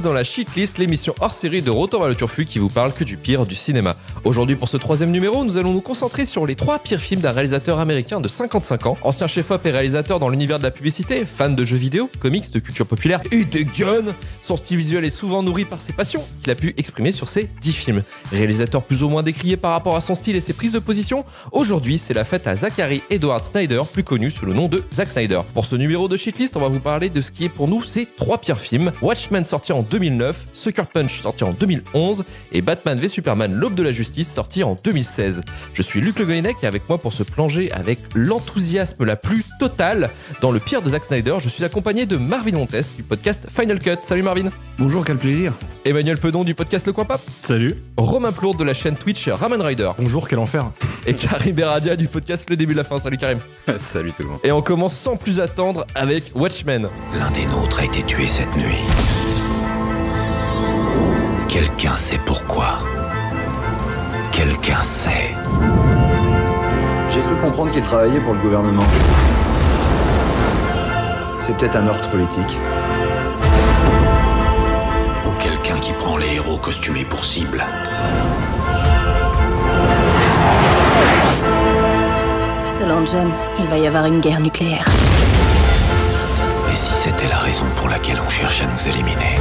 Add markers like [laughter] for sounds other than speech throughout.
dans la Cheatlist, l'émission hors série de Retour à le Turfu qui vous parle que du pire du cinéma. Aujourd'hui, pour ce troisième numéro, nous allons nous concentrer sur les trois pires films d'un réalisateur américain de 55 ans, ancien chef-op et réalisateur dans l'univers de la publicité, fan de jeux vidéo, comics, de culture populaire et de guns. Son style visuel est souvent nourri par ses passions qu'il a pu exprimer sur ses 10 films. Réalisateur plus ou moins décrié par rapport à son style et ses prises de position, aujourd'hui, c'est la fête à Zachary Edward Snyder, plus connu sous le nom de Zack Snyder. Pour ce numéro de Cheatlist, on va vous parler de ce qui est pour nous ses trois pires films. Watchmen sorti en 2009, Sucker Punch sorti en 2011 et Batman v Superman L'aube de la justice sorti en 2016. Je suis Luc Le et avec moi pour se plonger avec l'enthousiasme la plus totale dans le pire de Zack Snyder, je suis accompagné de Marvin Montes du podcast Final Cut. Salut Marvin. Bonjour, quel plaisir. Emmanuel Pedon du podcast Le Coin Pop Salut. Romain Plourde de la chaîne Twitch Ramen Rider. Bonjour, quel enfer. [laughs] Et Karim Beradia du podcast Le Début de la Fin. Salut Karim. [laughs] Salut tout le monde. Et on commence sans plus attendre avec Watchmen. L'un des nôtres a été tué cette nuit. Quelqu'un sait pourquoi. Quelqu'un sait. J'ai cru comprendre qu'il travaillait pour le gouvernement. C'est peut-être un ordre politique. Ou quelqu'un qui prend les héros costumés pour cible. Selon John, il va y avoir une guerre nucléaire. Et si c'était la raison pour laquelle on cherche à nous éliminer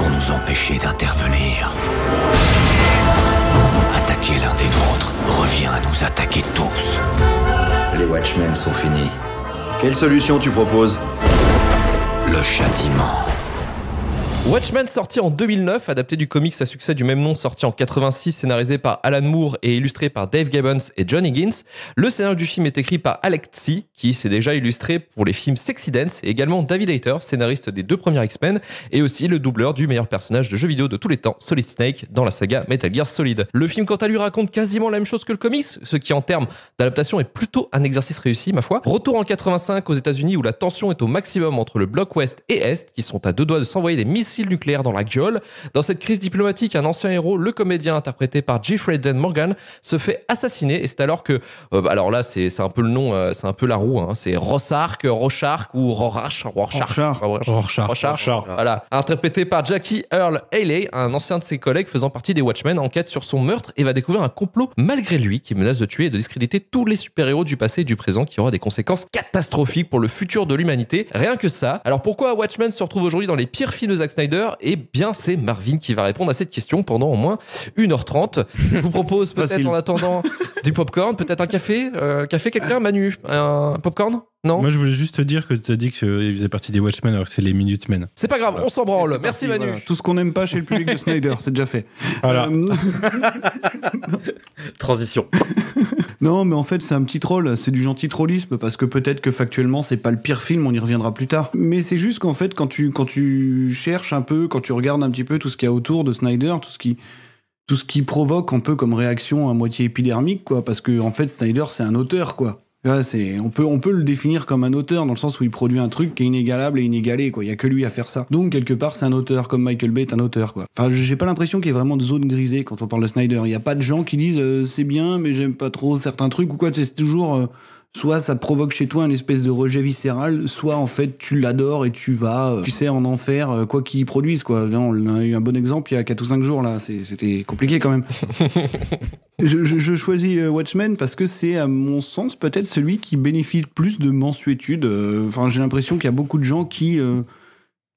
pour nous empêcher d'intervenir. Attaquer l'un des nôtres revient à nous attaquer tous. Les Watchmen sont finis. Quelle solution tu proposes Le châtiment. Watchmen sorti en 2009, adapté du comics à succès du même nom sorti en 86, scénarisé par Alan Moore et illustré par Dave Gibbons et John Higgins. Le scénario du film est écrit par Alexi, qui s'est déjà illustré pour les films Sexy Dance, et également David Hayter, scénariste des deux premières X-Men, et aussi le doubleur du meilleur personnage de jeu vidéo de tous les temps, Solid Snake, dans la saga Metal Gear Solid. Le film, quant à lui, raconte quasiment la même chose que le comics, ce qui, en termes d'adaptation, est plutôt un exercice réussi, ma foi. Retour en 85 aux États-Unis, où la tension est au maximum entre le bloc Ouest et Est, qui sont à deux doigts de s'envoyer des missiles nucléaire dans la gueule. Dans cette crise diplomatique, un ancien héros, le comédien interprété par Jeffrey Dean Morgan, se fait assassiner. Et c'est alors que, euh, bah, alors là, c'est un peu le nom, euh, c'est un peu la roue. Hein, c'est Rossark, Rochark ou Rorach, Rorschach, Rorschach, Voilà, interprété par Jackie Earl Haley, un ancien de ses collègues faisant partie des Watchmen, enquête sur son meurtre et va découvrir un complot malgré lui qui menace de tuer et de discréditer tous les super-héros du passé et du présent qui aura des conséquences catastrophiques pour le futur de l'humanité. Rien que ça. Alors pourquoi Watchmen se retrouve aujourd'hui dans les pires films de et Eh bien, c'est Marvin qui va répondre à cette question pendant au moins 1h30. Je vous propose [laughs] peut-être en attendant [laughs] du popcorn, peut-être un café. Euh, café, quelqu'un Manu, un popcorn non Moi, je voulais juste te dire que tu as dit qu'il euh, faisait partie des Watchmen alors que c'est les Minutemen. C'est pas grave, on s'en branle. Merci Manu. Tout ce qu'on n'aime pas chez le public de [laughs] Snyder, c'est déjà fait. Voilà. Euh, Transition. Non, mais en fait, c'est un petit troll. C'est du gentil trollisme parce que peut-être que factuellement, c'est pas le pire film. On y reviendra plus tard. Mais c'est juste qu'en fait, quand tu quand tu cherches un peu, quand tu regardes un petit peu tout ce qu'il y a autour de Snyder, tout ce qui tout ce qui provoque un peu comme réaction à moitié épidermique, quoi. Parce que en fait, Snyder, c'est un auteur, quoi c'est... on, peut, on peut le définir comme un auteur dans le sens où il produit un truc qui est inégalable et inégalé. Quoi. Il n'y a que lui à faire ça. Donc, quelque part, c'est un auteur, comme Michael Bay est un auteur. Quoi. Enfin, j'ai pas l'impression qu'il y ait vraiment de zone grisée quand on parle de Snyder. Il n'y a pas de gens qui disent euh, c'est bien, mais j'aime pas trop certains trucs ou quoi. C'est toujours. Euh, soit ça provoque chez toi une espèce de rejet viscéral, soit en fait tu l'adores et tu vas, euh, tu sais, en enfer, euh, quoi qu'ils produise. quoi. on a eu un bon exemple il y a 4 ou 5 jours, là, c'était compliqué quand même. [laughs] je, choisis euh, Watchmen parce que c'est, à mon sens, peut-être celui qui bénéficie plus de mensuétude. Enfin, j'ai l'impression qu'il y a beaucoup de gens qui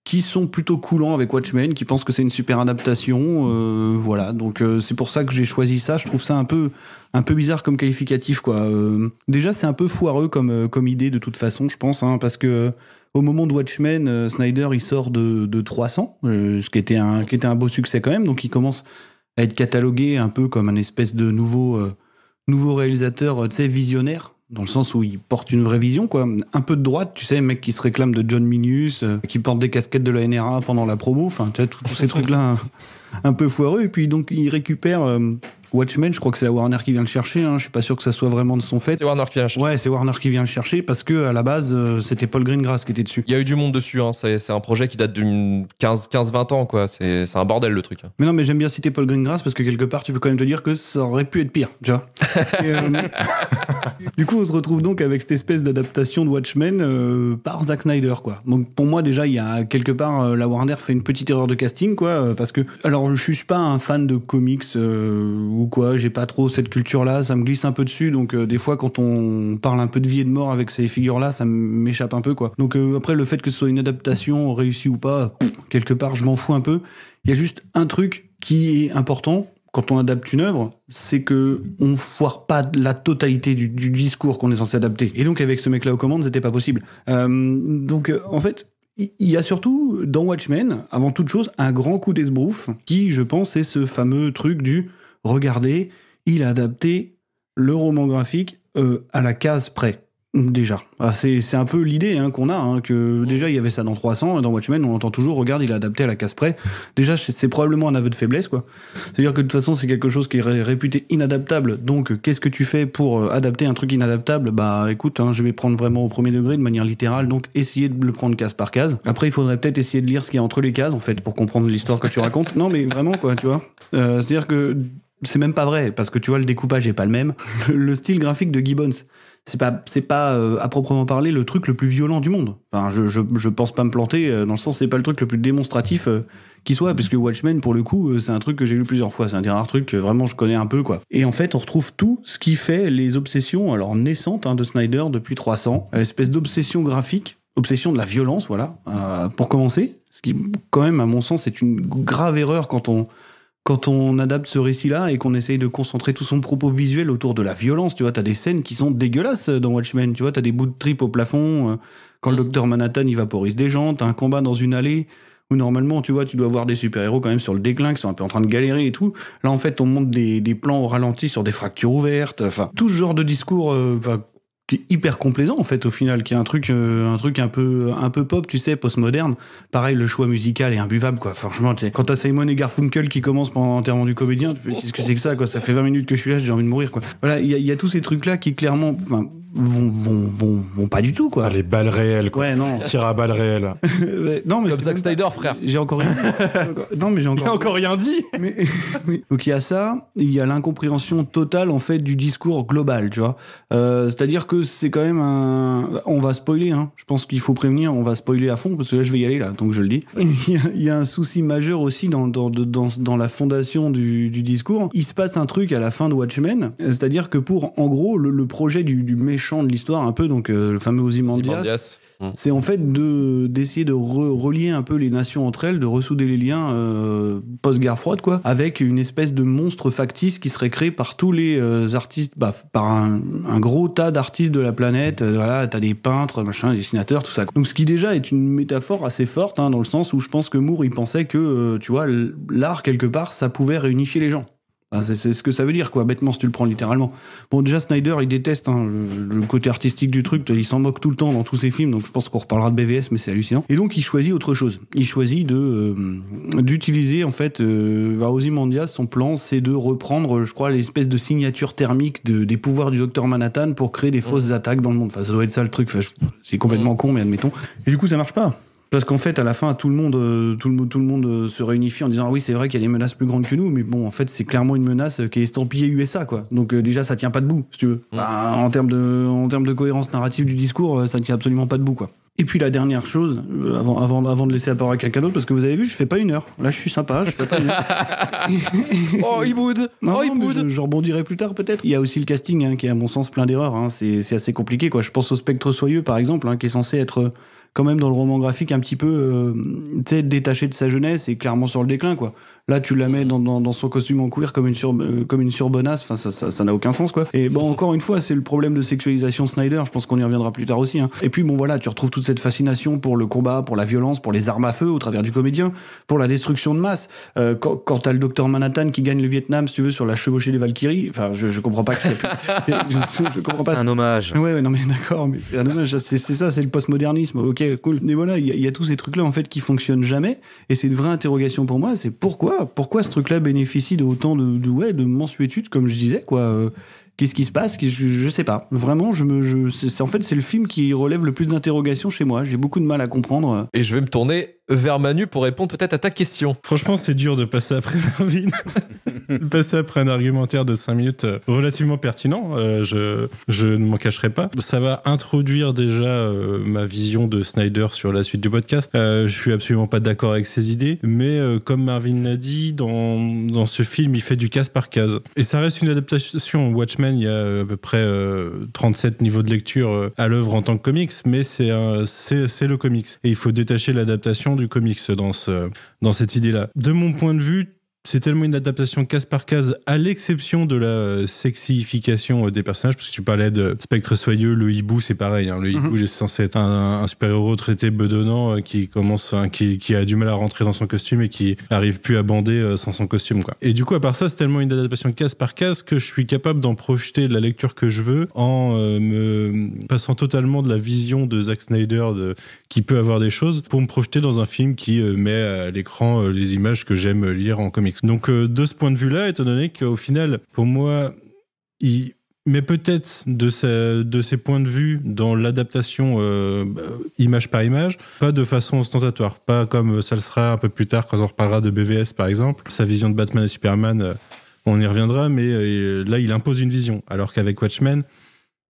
qui sont plutôt coulants avec Watchmen, qui pensent que c'est une super adaptation. Euh, voilà, donc euh, c'est pour ça que j'ai choisi ça. Je trouve ça un peu, un peu bizarre comme qualificatif, quoi. Euh, déjà, c'est un peu foireux comme, comme idée de toute façon, je pense, hein, parce que au moment de Watchmen, Snyder il sort de, de 300, ce qui était un, qui était un beau succès quand même. Donc il commence à être catalogué un peu comme un espèce de nouveau, nouveau réalisateur, tu sais, visionnaire dans le sens où il porte une vraie vision, quoi. Un peu de droite, tu sais, mec qui se réclame de John Minus, euh, qui porte des casquettes de la NRA pendant la promo, enfin, tu vois, tous ces trucs-là un, peu foireux. Et puis donc, il récupère euh, Watchmen, je crois que c'est la Warner qui vient le chercher. Hein. Je suis pas sûr que ça soit vraiment de son fait. C'est Warner qui vient le chercher. Ouais, c'est Warner qui vient le chercher parce que à la base, euh, c'était Paul Greengrass qui était dessus. Il y a eu du monde dessus. Hein. C'est un projet qui date d'une 15-20 ans, quoi. C'est un bordel le truc. Hein. Mais non, mais j'aime bien citer Paul Greengrass parce que quelque part, tu peux quand même te dire que ça aurait pu être pire, tu vois. Euh, [laughs] du coup, on se retrouve donc avec cette espèce d'adaptation de Watchmen euh, par Zack Snyder, quoi. Donc pour moi, déjà, il y a quelque part, la Warner fait une petite erreur de casting, quoi. Parce que, alors, je suis pas un fan de comics ou quoi, j'ai pas trop cette culture-là, ça me glisse un peu dessus. Donc euh, des fois, quand on parle un peu de vie et de mort avec ces figures-là, ça m'échappe un peu quoi. Donc euh, après, le fait que ce soit une adaptation réussie ou pas, quelque part, je m'en fous un peu. Il y a juste un truc qui est important quand on adapte une œuvre, c'est que on foire pas la totalité du, discours qu'on est censé adapter. Et donc avec ce mec-là aux commandes, c'était pas possible. Euh, donc en fait, il y a surtout dans Watchmen, avant toute chose, un grand coup d'esbrouf qui, je pense, est ce fameux truc du regardez, il a adapté le roman graphique euh, à la case près. Déjà, ah, c'est un peu l'idée hein, qu'on a, hein, que déjà il y avait ça dans 300, et dans Watchmen on entend toujours, regarde, il a adapté à la case près. Déjà, c'est probablement un aveu de faiblesse, quoi. C'est-à-dire que de toute façon, c'est quelque chose qui est réputé inadaptable, donc euh, qu'est-ce que tu fais pour euh, adapter un truc inadaptable Bah écoute, hein, je vais prendre vraiment au premier degré, de manière littérale, donc essayer de le prendre case par case. Après, il faudrait peut-être essayer de lire ce qu'il y a entre les cases, en fait, pour comprendre l'histoire que tu racontes. Non, mais vraiment, quoi, tu vois. C'est-à-dire que c'est même pas vrai parce que tu vois le découpage est pas le même. le style graphique de Gibbons, c'est pas c'est pas euh, à proprement parler le truc le plus violent du monde. Enfin, je, je, pense pas me planter euh, dans le sens c'est pas le truc le plus démonstratif euh, qui soit puisque Watchmen pour le coup c'est un truc que j'ai lu plusieurs fois, c'est un des rares trucs que vraiment je connais un peu quoi. Et en fait, on retrouve tout ce qui fait les obsessions alors naissantes hein, de Snyder depuis 300, espèce d'obsession graphique obsession de la violence, voilà, pour commencer. Ce qui, quand même, à mon sens, est une grave erreur quand on, quand on adapte ce récit-là et qu'on essaye de concentrer tout son propos visuel autour de la violence, tu vois, t'as des scènes qui sont dégueulasses euh, dans Watchmen, tu vois, t'as des bouts de tripes au plafond, euh, quand le docteur Manhattan il vaporise des gens, t'as un combat dans une allée où normalement, tu vois, tu dois voir des super-héros quand même sur le déclin, qui sont un peu en train de galérer et tout. Là, en fait, on monte des, plans au ralenti sur des fractures ouvertes, enfin, tout ce genre de discours, euh, va qui est hyper complaisant en fait au final, qui est un truc, euh, un truc un peu, un peu pop, tu sais, post-moderne. Pareil, le choix musical est imbuvable quoi. Franchement, quand t'as Simon et Garfunkel qui commence pendant l'enterrement du comédien, tu qu'est-ce que c'est que ça quoi Ça fait 20 minutes que je suis là, j'ai envie de mourir quoi. Voilà, il y, a tous ces trucs là qui clairement, enfin, vont, vont, vont, pas du tout quoi. Ah, les balles réelles quoi. Ouais non. Tire à balles réelles. [laughs] non mais comme Zack Snyder frère. J'ai encore rien. [laughs] non mais j'ai encore. rien dit. Mais... [laughs] Donc il y a ça, il y a l'incompréhension totale en fait du discours global, tu vois. Euh, c'est-à-dire que c'est quand même un. On va spoiler, hein. je pense qu'il faut prévenir, on va spoiler à fond, parce que là je vais y aller, là, donc je le dis. [laughs] Il y, a, un souci majeur aussi dans, la fondation du, discours. Il se passe un truc à la fin de Watchmen, c'est-à-dire que pour, en gros, le, projet du, méchant de l'histoire, un peu, donc euh, le fameux Ozymandias. Mm. C'est en fait d'essayer de, relier un peu les nations entre elles, de ressouder les liens euh, post-guerre froide, quoi, avec une espèce de monstre factice qui serait créé par tous les euh, artistes, bah, par un, gros tas d'artistes de la planète. Euh, voilà, t'as des peintres, machin, des dessinateurs, tout ça. Donc ce qui déjà est une métaphore assez forte, hein, dans le sens où je pense que Moore, il pensait que, tu vois, l'art quelque part, ça pouvait réunifier les gens. Ah, c'est ce que ça veut dire, quoi, bêtement, si tu le prends littéralement. Bon, déjà, Snyder, il déteste hein, le côté artistique du truc, il s'en moque tout le temps dans tous ses films, donc je pense qu'on reparlera de BVS, mais c'est hallucinant. Et donc, il choisit autre chose. Il choisit de euh, d'utiliser, en fait, euh, Ozymandias, son plan, c'est de reprendre, euh, je crois, l'espèce de signature thermique des pouvoirs du docteur Manhattan pour créer des fausses mhm. attaques dans le monde. Enfin, ça doit être ça le truc, c'est complètement mhm. con, mais admettons. Et du coup, ça marche pas. Parce qu'en fait, à la fin, tout le monde, euh, tout le, tout le monde euh, se réunifie en disant ah oui, c'est vrai qu'il y a des menaces plus grandes que nous, mais bon, en fait, c'est clairement une menace euh, qui est estampillée USA, quoi. Donc déjà, ça tient pas debout, si tu veux. Bah, en termes de, en de cohérence narrative du discours, ça ne tient absolument pas debout, quoi. Et puis la dernière chose, avant, avant, avant de laisser la parole à quelqu'un d'autre, parce que vous avez vu, je fais pas une heure. Là, je suis sympa, je fais pas une heure. [laughs] oh, il boude Oh, il boude je, rebondirai plus tard, peut-être. Il y a aussi le casting, hein, qui est à mon sens plein d'erreurs. Hein. C'est assez compliqué, quoi. Je pense au Spectre Soyeux, par exemple, hein, qui est censé être quand même dans le roman graphique un petit peu euh, détaché de sa jeunesse et clairement sur le déclin, quoi. Là, tu la mets dans, dans, son costume en cuir comme une, sur, euh, comme une surbonasse Enfin, ça n'a ça, n'a aucun sens, quoi. Et bon, encore une fois, c'est le problème de sexualisation Snyder. Je pense qu'on y reviendra plus tard aussi. Hein. Et puis, bon, voilà, tu retrouves toute cette fascination pour le combat, pour la violence, pour les armes à feu au travers du comédien, pour la destruction de masse. Euh, quand, quand t'as le docteur Manhattan qui gagne le Vietnam, si tu veux, sur la chevauchée des Valkyries, enfin, je, je comprends pas. [laughs] je, comprends pas. C'est un hommage. Ouais, ouais, non, mais d'accord, mais c'est un hommage. C'est ça, c'est le postmodernisme. Ok, cool. Mais voilà, il y, y, a tous ces trucs-là, en fait, qui fonctionnent jamais. Et c'est une vraie interrogation pour moi. C'est pourquoi pourquoi, ce truc-là bénéficie de autant de, de, ouais, de mensuétude, comme je disais, quoi euh, Qu'est-ce qui se passe je, je, sais pas. Vraiment, je me, je, en fait, c'est le film qui relève le plus d'interrogations chez moi. J'ai beaucoup de mal à comprendre. Et je vais me tourner vers Manu pour répondre peut-être à ta question. Franchement, c'est dur de passer après [laughs] Marvin. passer après un argumentaire de 5 minutes euh, relativement pertinent, euh, je, ne m'en cacherai pas. Ça va introduire déjà euh, ma vision de Snyder sur la suite du podcast. Euh, je suis absolument pas d'accord avec ses idées, mais comme Marvin l'a dit, dans, dans, ce film, il fait du casse par case. Et ça reste une adaptation. Watchmen, il y a à peu près 37 niveaux de lecture à l'œuvre en tant que comics, mais c'est le comics. Et il faut détacher l'adaptation du comics dans, ce, dans cette idée-là. De mon point de vue, c'est tellement une adaptation case par case, à l'exception de la euh, sexification euh, des personnages, parce que tu parlais de Spectre Soyeux, le hibou, c'est pareil. Hein. Le hibou, mhm. c'est censé être un, un super-héros traité bedonnant euh, qui commence, qui, a du mal à rentrer dans son costume et qui arrive plus à bander sans son costume. Quoi. Et du coup, à part ça, c'est tellement une adaptation case par case que je suis capable d'en projeter la lecture que je veux en me passant totalement de la vision de Zack Snyder de, qui peut avoir des choses pour me projeter dans un film qui met à l'écran les images que j'aime lire en comics. Donc euh, de ce point de vue-là, étant donné qu'au final, pour moi, il met peut-être de, ses points de vue dans l'adaptation euh, image par image, pas de façon ostentatoire, pas comme euh, ça le sera un peu plus tard quand on reparlera de BVS par exemple, sa vision de Batman et Superman, on y reviendra, mais là il impose une vision, alors qu'avec Watchmen,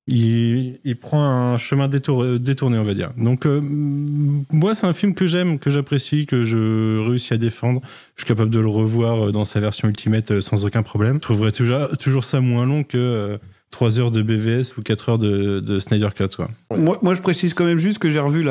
il, prend un chemin détourné, on va dire. Donc, euh, moi, c'est un film que j'aime, que j'apprécie, que je réussis à défendre. Je suis capable de le revoir euh, dans sa version ultimate euh, sans aucun problème. Je trouverais toujours, toujours ça moins long que 3 heures de BVS ou 4 heures de, Snyder Cut. Quoi. Moi, moi, je précise quand même juste que j'ai revu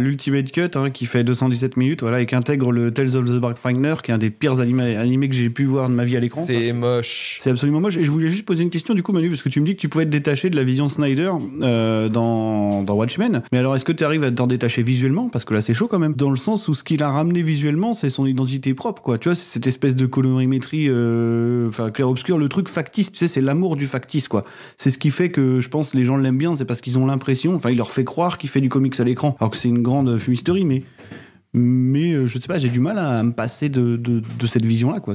l'Ultimate Cut hein, qui fait 217 minutes voilà, et qui intègre le Tales of the Barkfinder qui est un des pires animés, animés que j'ai pu voir de ma vie à l'écran. C'est moche. C'est absolument moche. Et je voulais juste poser une question du coup, Manu, parce que tu me dis que tu pouvais te détacher de la vision Snyder euh, dans, dans, Watchmen. Mais alors, est-ce que tu arrives à t'en détacher visuellement Parce que là, c'est chaud quand même. Dans le sens où ce qu'il a ramené visuellement, c'est son identité propre. quoi. Tu vois, c'est cette espèce de colorimétrie, euh, enfin, clair-obscur, le truc factice. Tu sais, c'est l'amour du factice. quoi. C'est ce qui fait que je pense les gens l'aiment bien, c'est parce qu'ils ont l'impression, enfin il leur fait croire qu'il fait du comics à l'écran, alors que c'est une grande fumisterie, mais mais euh, je sais pas, j'ai du mal à me passer de, de, cette vision-là, quoi.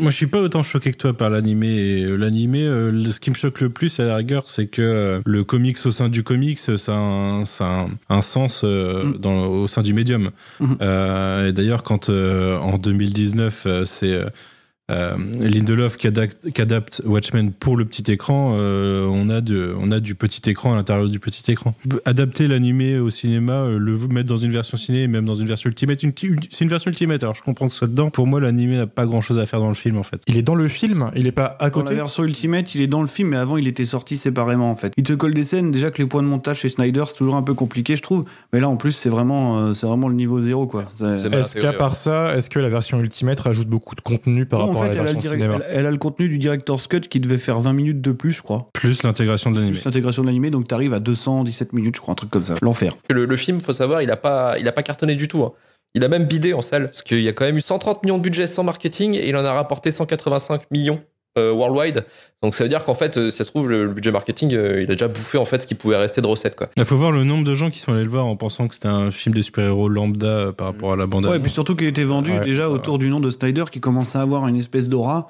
Moi, je suis pas autant choqué que toi par l'animé. Euh, l'animé, euh, ce qui me choque le plus à la rigueur, c'est que le comics au sein du comics, ça a un, ça un sens mm. dans, au sein du médium. Mm-hmm. et d'ailleurs, quand en 2019, c'est euh, Lindelof qui adapte, Watchmen pour le petit écran, euh, on, a on a du petit écran à l'intérieur du petit écran. Adapter l'animé au cinéma, euh, le mettre dans une version ciné même dans une version ultimate, c'est une version ultimate, alors je comprends que ce soit dedans. Pour moi, l'animé n'a pas grand chose à faire dans le film en fait. Il est dans le film, il est pas à côté. Dans la version ultimate, il est dans le film, mais avant il était sorti séparément en fait. Il te colle des scènes, déjà que les points de montage chez Snyder c'est toujours un peu compliqué je trouve, mais là en plus c'est vraiment, euh, c'est vraiment le niveau zéro quoi. Est-ce qu'à part ça, est-ce que la version ultimate rajoute beaucoup de contenu par rapport en fait, elle a, le contenu du Director's Cut qui devait faire 20 minutes de plus, je crois. Plus l'intégration de l'animé. Plus l'intégration de l'animé, donc t'arrives à 217 minutes, je crois, un truc comme ça. L'enfer. Le, film, faut savoir, il a pas, il a pas cartonné du tout. Hein. Il a même bidé en salle, parce qu'il y a quand même eu 130 millions de budget sans marketing et il en a rapporté 185 millions euh, worldwide. Donc ça veut dire qu'en fait, euh, ça se trouve, le budget marketing, euh, il a déjà bouffé en fait ce qui pouvait rester de recettes. Quoi. Il faut voir le nombre de gens qui sont allés le voir en pensant que c'était un film de super-héros lambda par rapport à la bande. Ouais, et puis surtout qu'il était vendu déjà autour du nom de Snyder qui commençait à avoir une espèce d'aura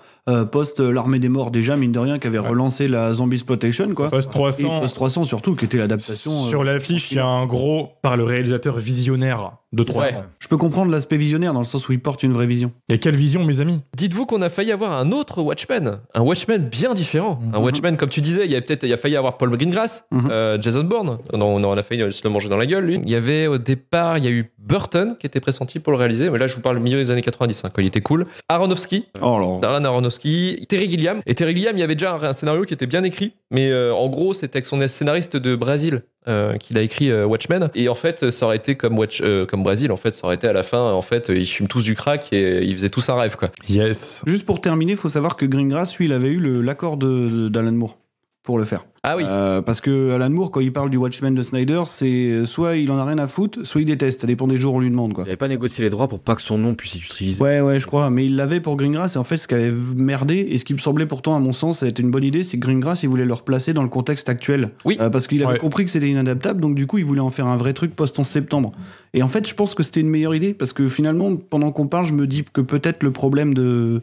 post l'armée des morts déjà mine de rien qui avait relancé la zombie spotation quoi. Post 300. post 300 surtout qui était l'adaptation. Sur l'affiche, il y a un gros par le réalisateur visionnaire je peux comprendre l'aspect visionnaire dans le sens où il porte une vraie vision. Et quelle vision, mes amis Dites-vous qu'on a failli avoir un autre Watchmen, un Watchmen bien différent. Mhm. Un Watchmen, comme tu disais, il y a peut-être, il a failli avoir Paul Greengrass, mhm. euh, Jason Bourne. Non, non, on a failli se le manger dans la gueule, lui. Il y avait au départ, il y a eu Burton qui était pressenti pour le réaliser, mais là, je vous parle du milieu des années 90, hein, quand il était cool. Aronofsky, oh Darren Aronofsky, Terry Gilliam. Et Terry Gilliam, il y avait déjà un, scénario qui était bien écrit, mais euh, en gros, c'était avec son scénariste de Brésil euh, qu'il a écrit euh, Watchmen. Et en fait, ça aurait été comme Watch, euh, comme Brésil. En fait, ça aurait été à la fin. En fait, ils fument tous du crack et ils faisaient tous un rêve, quoi. Yes. Juste pour terminer, il faut savoir que Greengrass, lui, il avait eu l'accord d'Alan Moore pour le faire. Ah oui. Euh, parce que Alan Moore, quand il parle du Watchmen de Snyder, c'est euh, soit il en a rien à foutre, soit il déteste. Ça dépend des jours où on lui demande. Quoi. Il n'avait pas négocié les droits pour pas que son nom puisse être utilisé. Ouais, ouais, je crois. Mais il l'avait pour Greengrass et en fait, ce qui avait merdé et ce qui me semblait pourtant, à mon sens, être une bonne idée, c'est que Greengrass, il voulait le replacer dans le contexte actuel. Oui. Euh, parce qu'il avait compris que c'était inadaptable, donc du coup, il voulait en faire un vrai truc post en septembre. Et en fait, je pense que c'était une meilleure idée parce que finalement, pendant qu'on parle, je me dis que peut-être le problème de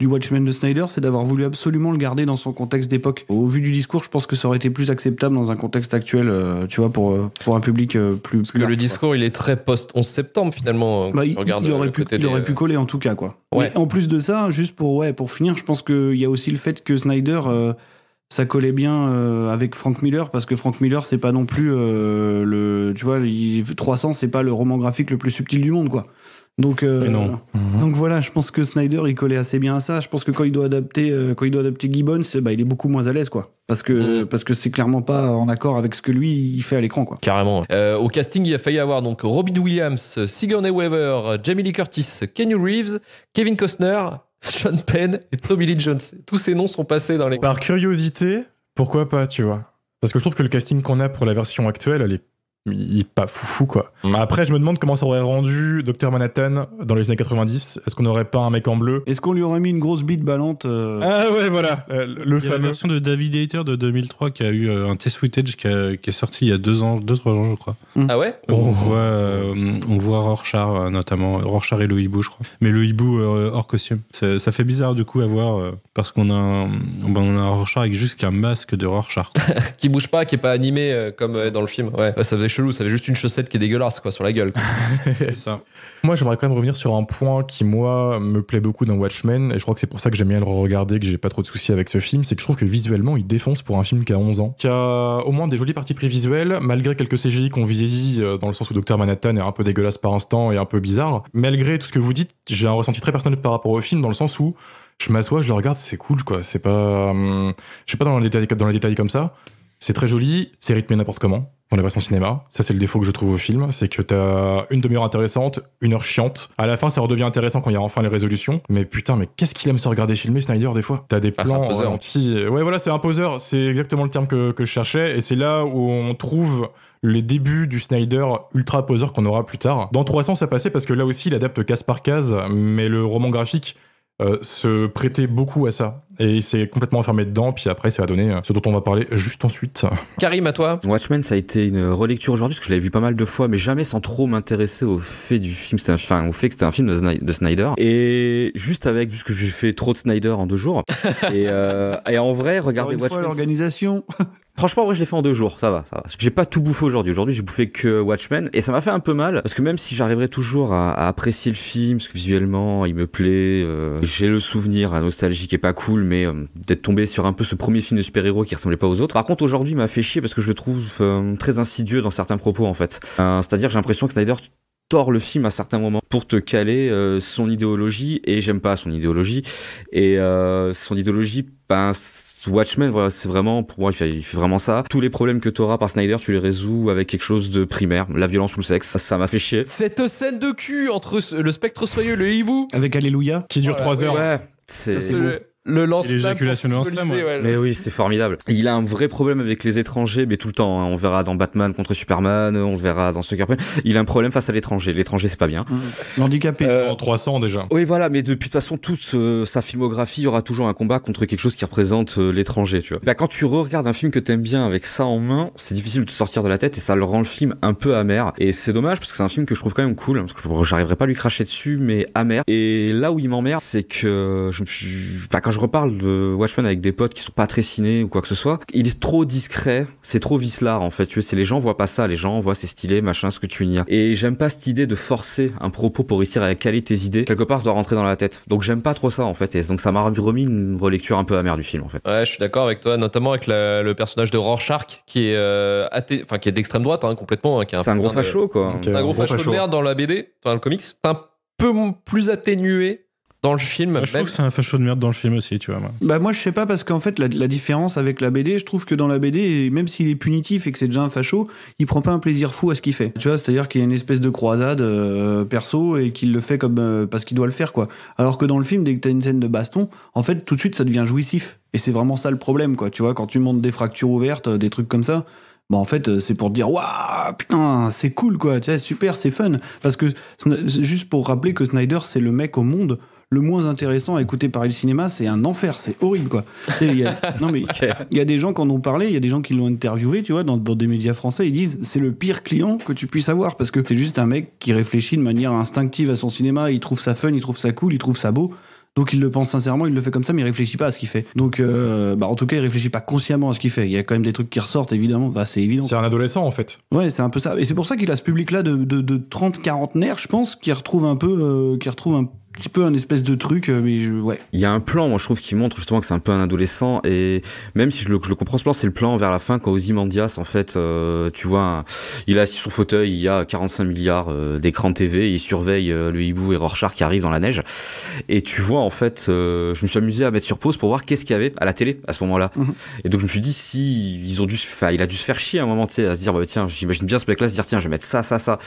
du Watchmen de Snyder, c'est d'avoir voulu absolument le garder dans son contexte d'époque. Au vu du discours, je pense que ça aurait été plus acceptable dans un contexte actuel, euh, tu vois, pour, euh, pour un public euh, plus. Parce que le discours, il est très post-11 septembre finalement. Bah, il, aurait, pu, coller en tout cas, quoi. en plus de ça, juste pour, ouais, pour finir, je pense qu'il y a aussi le fait que Snyder. ça collait bien avec Frank Miller parce que Frank Miller c'est pas non plus le tu vois il, 300 c'est pas le roman graphique le plus subtil du monde quoi donc, euh, mhm. donc voilà, je pense que Snyder il collait assez bien à ça. Je pense que quand il doit adapter, euh, quand il doit adapter Gibbons, bah, il est beaucoup moins à l'aise quoi, parce que mhm. parce que c'est clairement pas en accord avec ce que lui il fait à l'écran quoi. Carrément. Euh, au casting, il a failli avoir donc Robin Williams, Sigourney Weaver, Jamie Lee Curtis, Kenny Reeves, Kevin Costner, [laughs] Sean Penn et Tommy Lee Jones. Tous ces noms sont passés dans les. Par curiosité, pourquoi pas, tu vois Parce que je trouve que le casting qu'on a pour la version actuelle, elle est il est pas fou quoi. Après, je me demande comment ça aurait rendu Docteur Manhattan dans les années 90. Est-ce qu'on aurait pas un mec en bleu Est-ce qu'on lui aurait mis une grosse bite ballante euh Ah ouais, voilà, euh, le la version de David Hater de 2003 qui a eu euh, un test footage qui, est sorti il y a deux ans, deux trois ans je crois. Hmm. Ah ouais on, voit, on voit Rorschach notamment, Rorschach et le hibou je crois. Mais le hibou hors costume, ça, fait bizarre du coup à voir parce qu'on a, ben, on a un Rorschach avec juste un masque de Rorschach [laughs] qui bouge pas, qui est pas animé comme dans le film. Ouais, ça faisait chelou, ça avait juste une chaussette qui est dégueulasse quoi, sur la gueule. [laughs] Moi, j'aimerais quand même revenir sur un point qui, moi, me plaît beaucoup dans Watchmen, et je crois que c'est pour ça que j'aime bien le regarder, que j'ai pas trop de soucis avec ce film, c'est que je trouve que visuellement, il défonce pour un film qui a 11 ans, qui a au moins des jolies parties prévisuelles malgré quelques CGI qu'on vieillit, euh, dans le sens où Docteur Manhattan est un peu dégueulasse par instant et un peu bizarre. Malgré tout ce que vous dites, j'ai un ressenti très personnel par rapport au film, dans le sens où je m'assois, je le regarde, c'est cool, quoi. C'est pas, hum, je suis pas dans les détails, dans les détails comme ça. C'est très joli, c'est rythmé n'importe comment dans pas version cinéma. Ça, c'est le défaut que je trouve au film, c'est que t'as une demi-heure intéressante, une heure chiante. À la fin, ça redevient intéressant quand il y a enfin les résolutions. Mais putain, mais qu'est-ce qu'il aime se regarder filmer, Snyder, des fois T'as des ah, plans ah, Ouais, voilà, c'est un poseur. C'est exactement le terme que, je cherchais. Et c'est là où on trouve les débuts du Snyder ultra poseur qu'on aura plus tard. Dans 300, ça passait parce que là aussi, il adapte case par case, mais le roman graphique euh, se prêtait beaucoup à ça et il s'est complètement enfermé dedans. Puis après, ça va donner euh, ce dont on va parler juste ensuite. Karim, à toi. Watchmen, ça a été une relecture aujourd'hui, parce que je l'avais vu pas mal de fois, mais jamais sans trop m'intéresser au fait du film, un, enfin, au fait que c'était un film de, Snyder. Et juste avec, vu que j'ai fait trop de Snyder en deux jours. [laughs] Euh, et, en vrai, regardez Watchmen. l'organisation. [laughs] Franchement, moi je l'ai fait en deux jours, ça va, ça va. J'ai pas tout bouffé aujourd'hui. Aujourd'hui, j'ai bouffé que Watchmen et ça m'a fait un peu mal parce que même si j'arriverai toujours à, apprécier le film, parce que visuellement, il me plaît, euh, j'ai le souvenir, la hein, nostalgie est pas cool, mais euh, d'être tombé sur un peu ce premier film de super-héros qui ressemblait pas aux autres. Par contre, aujourd'hui, m'a fait chier parce que je le trouve euh, très insidieux dans certains propos, en fait. Euh, c'est-à-dire, j'ai l'impression que Snyder tord le film à certains moments pour te caler son idéologie et j'aime pas son idéologie et son idéologie ben Watchmen voilà c'est vraiment pour moi il fait, vraiment ça tous les problèmes que t'auras par Snyder tu les résous avec quelque chose de primaire la violence ou le sexe ça m'a fait chier cette scène de cul entre le spectre soyeux le hibou avec Alléluia qui dure oh trois 3 heures ouais c'est le lance Mais oui, c'est formidable. Il a un vrai problème avec les étrangers, mais tout le temps. Hein. On verra dans Batman contre Superman, on verra dans Sucker Punch. Il a un problème face à l'étranger. L'étranger, c'est pas bien. Mmh. Handicapé, euh, en 300 déjà. Oui, voilà, mais de toute façon, toute euh, sa filmographie, il y aura toujours un combat contre quelque chose qui représente euh, l'étranger, tu vois. Bah, quand tu regardes un film que t'aimes bien avec ça en main, c'est difficile de sortir de la tête et ça le rend le film un peu amer. Et c'est dommage parce que c'est un film que je trouve quand même cool, parce que j'arriverai pas à lui cracher dessus, mais amer. Et là où il m'emmerde, c'est que je me suis, bah, quand je reparle de Watchmen avec des potes qui sont pas très cinés ou quoi que ce soit, il est trop discret, c'est trop vicelard en fait. Tu c'est les gens voient pas ça, les gens voient c'est stylé, machin, ce que tu veux Et j'aime pas cette idée de forcer un propos pour réussir à caler tes idées. Quelque part, ça doit rentrer dans la tête. Donc j'aime pas trop ça en fait. Et donc ça m'a remis une relecture un peu amère du film en fait. Ouais, je suis d'accord avec toi, notamment avec le personnage de Rorschach qui est euh, enfin qui est d'extrême droite hein, complètement. Hein, c'est un, gros facho quoi. Euh, un, gros, facho, de merde dans la BD, enfin le comics. C'est un peu plus atténué dans le film. je trouve que c'est un facho de merde dans le film aussi, tu vois. Moi. Bah moi je sais pas parce qu'en fait la, différence avec la BD, je trouve que dans la BD, même s'il est punitif et que c'est déjà un facho, il prend pas un plaisir fou à ce qu'il fait. Tu vois, c'est-à-dire qu'il y a une espèce de croisade euh, perso et qu'il le fait comme euh, parce qu'il doit le faire quoi. Alors que dans le film, dès que t'as une scène de baston, en fait tout de suite ça devient jouissif. Et c'est vraiment ça le problème quoi. Tu vois, quand tu montes des fractures ouvertes, euh, des trucs comme ça bah en fait c'est pour te dire waouh putain c'est cool quoi tu sais super c'est fun parce que juste pour rappeler que Snyder c'est le mec au monde le moins intéressant à écouter parler le cinéma, c'est un enfer, c'est horrible quoi. [laughs] non mais il y a des gens qui en ont parlé, il y a des gens qui l'ont interviewé, tu vois, dans, des médias français, ils disent c'est le pire client que tu puisses avoir parce que c'est juste un mec qui réfléchit de manière instinctive à son cinéma, il trouve ça fun, il trouve ça cool, il trouve ça beau. Donc il le pense sincèrement, il le fait comme ça, mais il réfléchit pas à ce qu'il fait. Donc, euh, bah, en tout cas, il réfléchit pas consciemment à ce qu'il fait. Il y a quand même des trucs qui ressortent, évidemment. Bah, c'est évident. C'est un adolescent, en fait. Ouais, c'est un peu ça. Et c'est pour ça qu'il a ce public-là de, de, de je pense, qui retrouve un peu, euh, qui retrouve un petit peu un espèce de truc, euh, mais je, ouais. Il y a un plan, moi je trouve, qui montre justement que c'est un peu un adolescent, et même si je le, je le comprends ce plan, c'est le plan vers la fin quand Ozymandias, en fait, euh, tu vois, il est assis sur fauteuil, il y a 45 milliards d'écran euh, d'écrans TV, il surveille le hibou et Rorschach qui arrivent dans la neige, et tu vois, en fait, je me suis amusé à mettre sur pause pour voir qu'est-ce qu'il y avait à la télé à ce moment-là, mhm. et donc je me suis dit si ils ont dû, il a dû se faire chier à un moment, tu sais, à se dire bah, tiens, j'imagine bien ce mec-là se dire tiens, je vais mettre ça, ça, ça.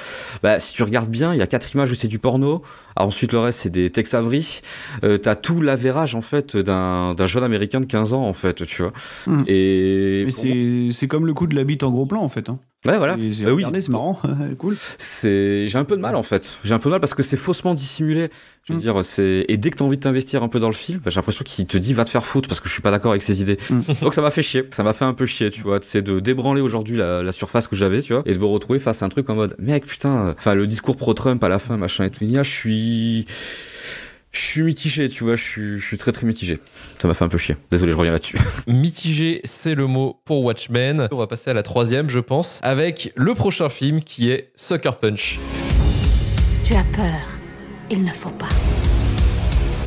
Bah si tu regardes bien, il y a quatre images où c'est du porno. Ah, ensuite, le reste, c'est des Tex Euh, t'as tout l'avérage, en fait, d'un, jeune américain de 15 ans, en fait, tu vois. Mmh. Et. C'est, comme le coup de la bite en gros plan, en fait. Hein. Ouais, voilà. Ah oui. c'est marrant, [laughs] cool. C'est, j'ai un peu de mal en fait. J'ai un peu de mal parce que c'est faussement dissimulé. Je veux mm. dire, c'est et dès que t'as envie de t'investir un peu dans le film, bah, j'ai l'impression qu'il te dit va te faire foutre parce que je suis pas d'accord avec ses idées. Mm. Donc ça m'a fait chier, ça m'a fait un peu chier, tu vois. C'est de débranler aujourd'hui la, surface que j'avais, tu vois, et de vous retrouver face à un truc en mode mec putain, enfin le discours pro Trump à la fin, machin et tout. je suis je suis mitigé, tu vois, je suis, je suis très très mitigé. Ça m'a fait un peu chier. Désolé, je reviens là-dessus. [laughs] mitigé, c'est le mot pour Watchmen. On va passer à la troisième, je pense, avec le prochain film qui est Sucker Punch. Tu as peur il ne faut pas.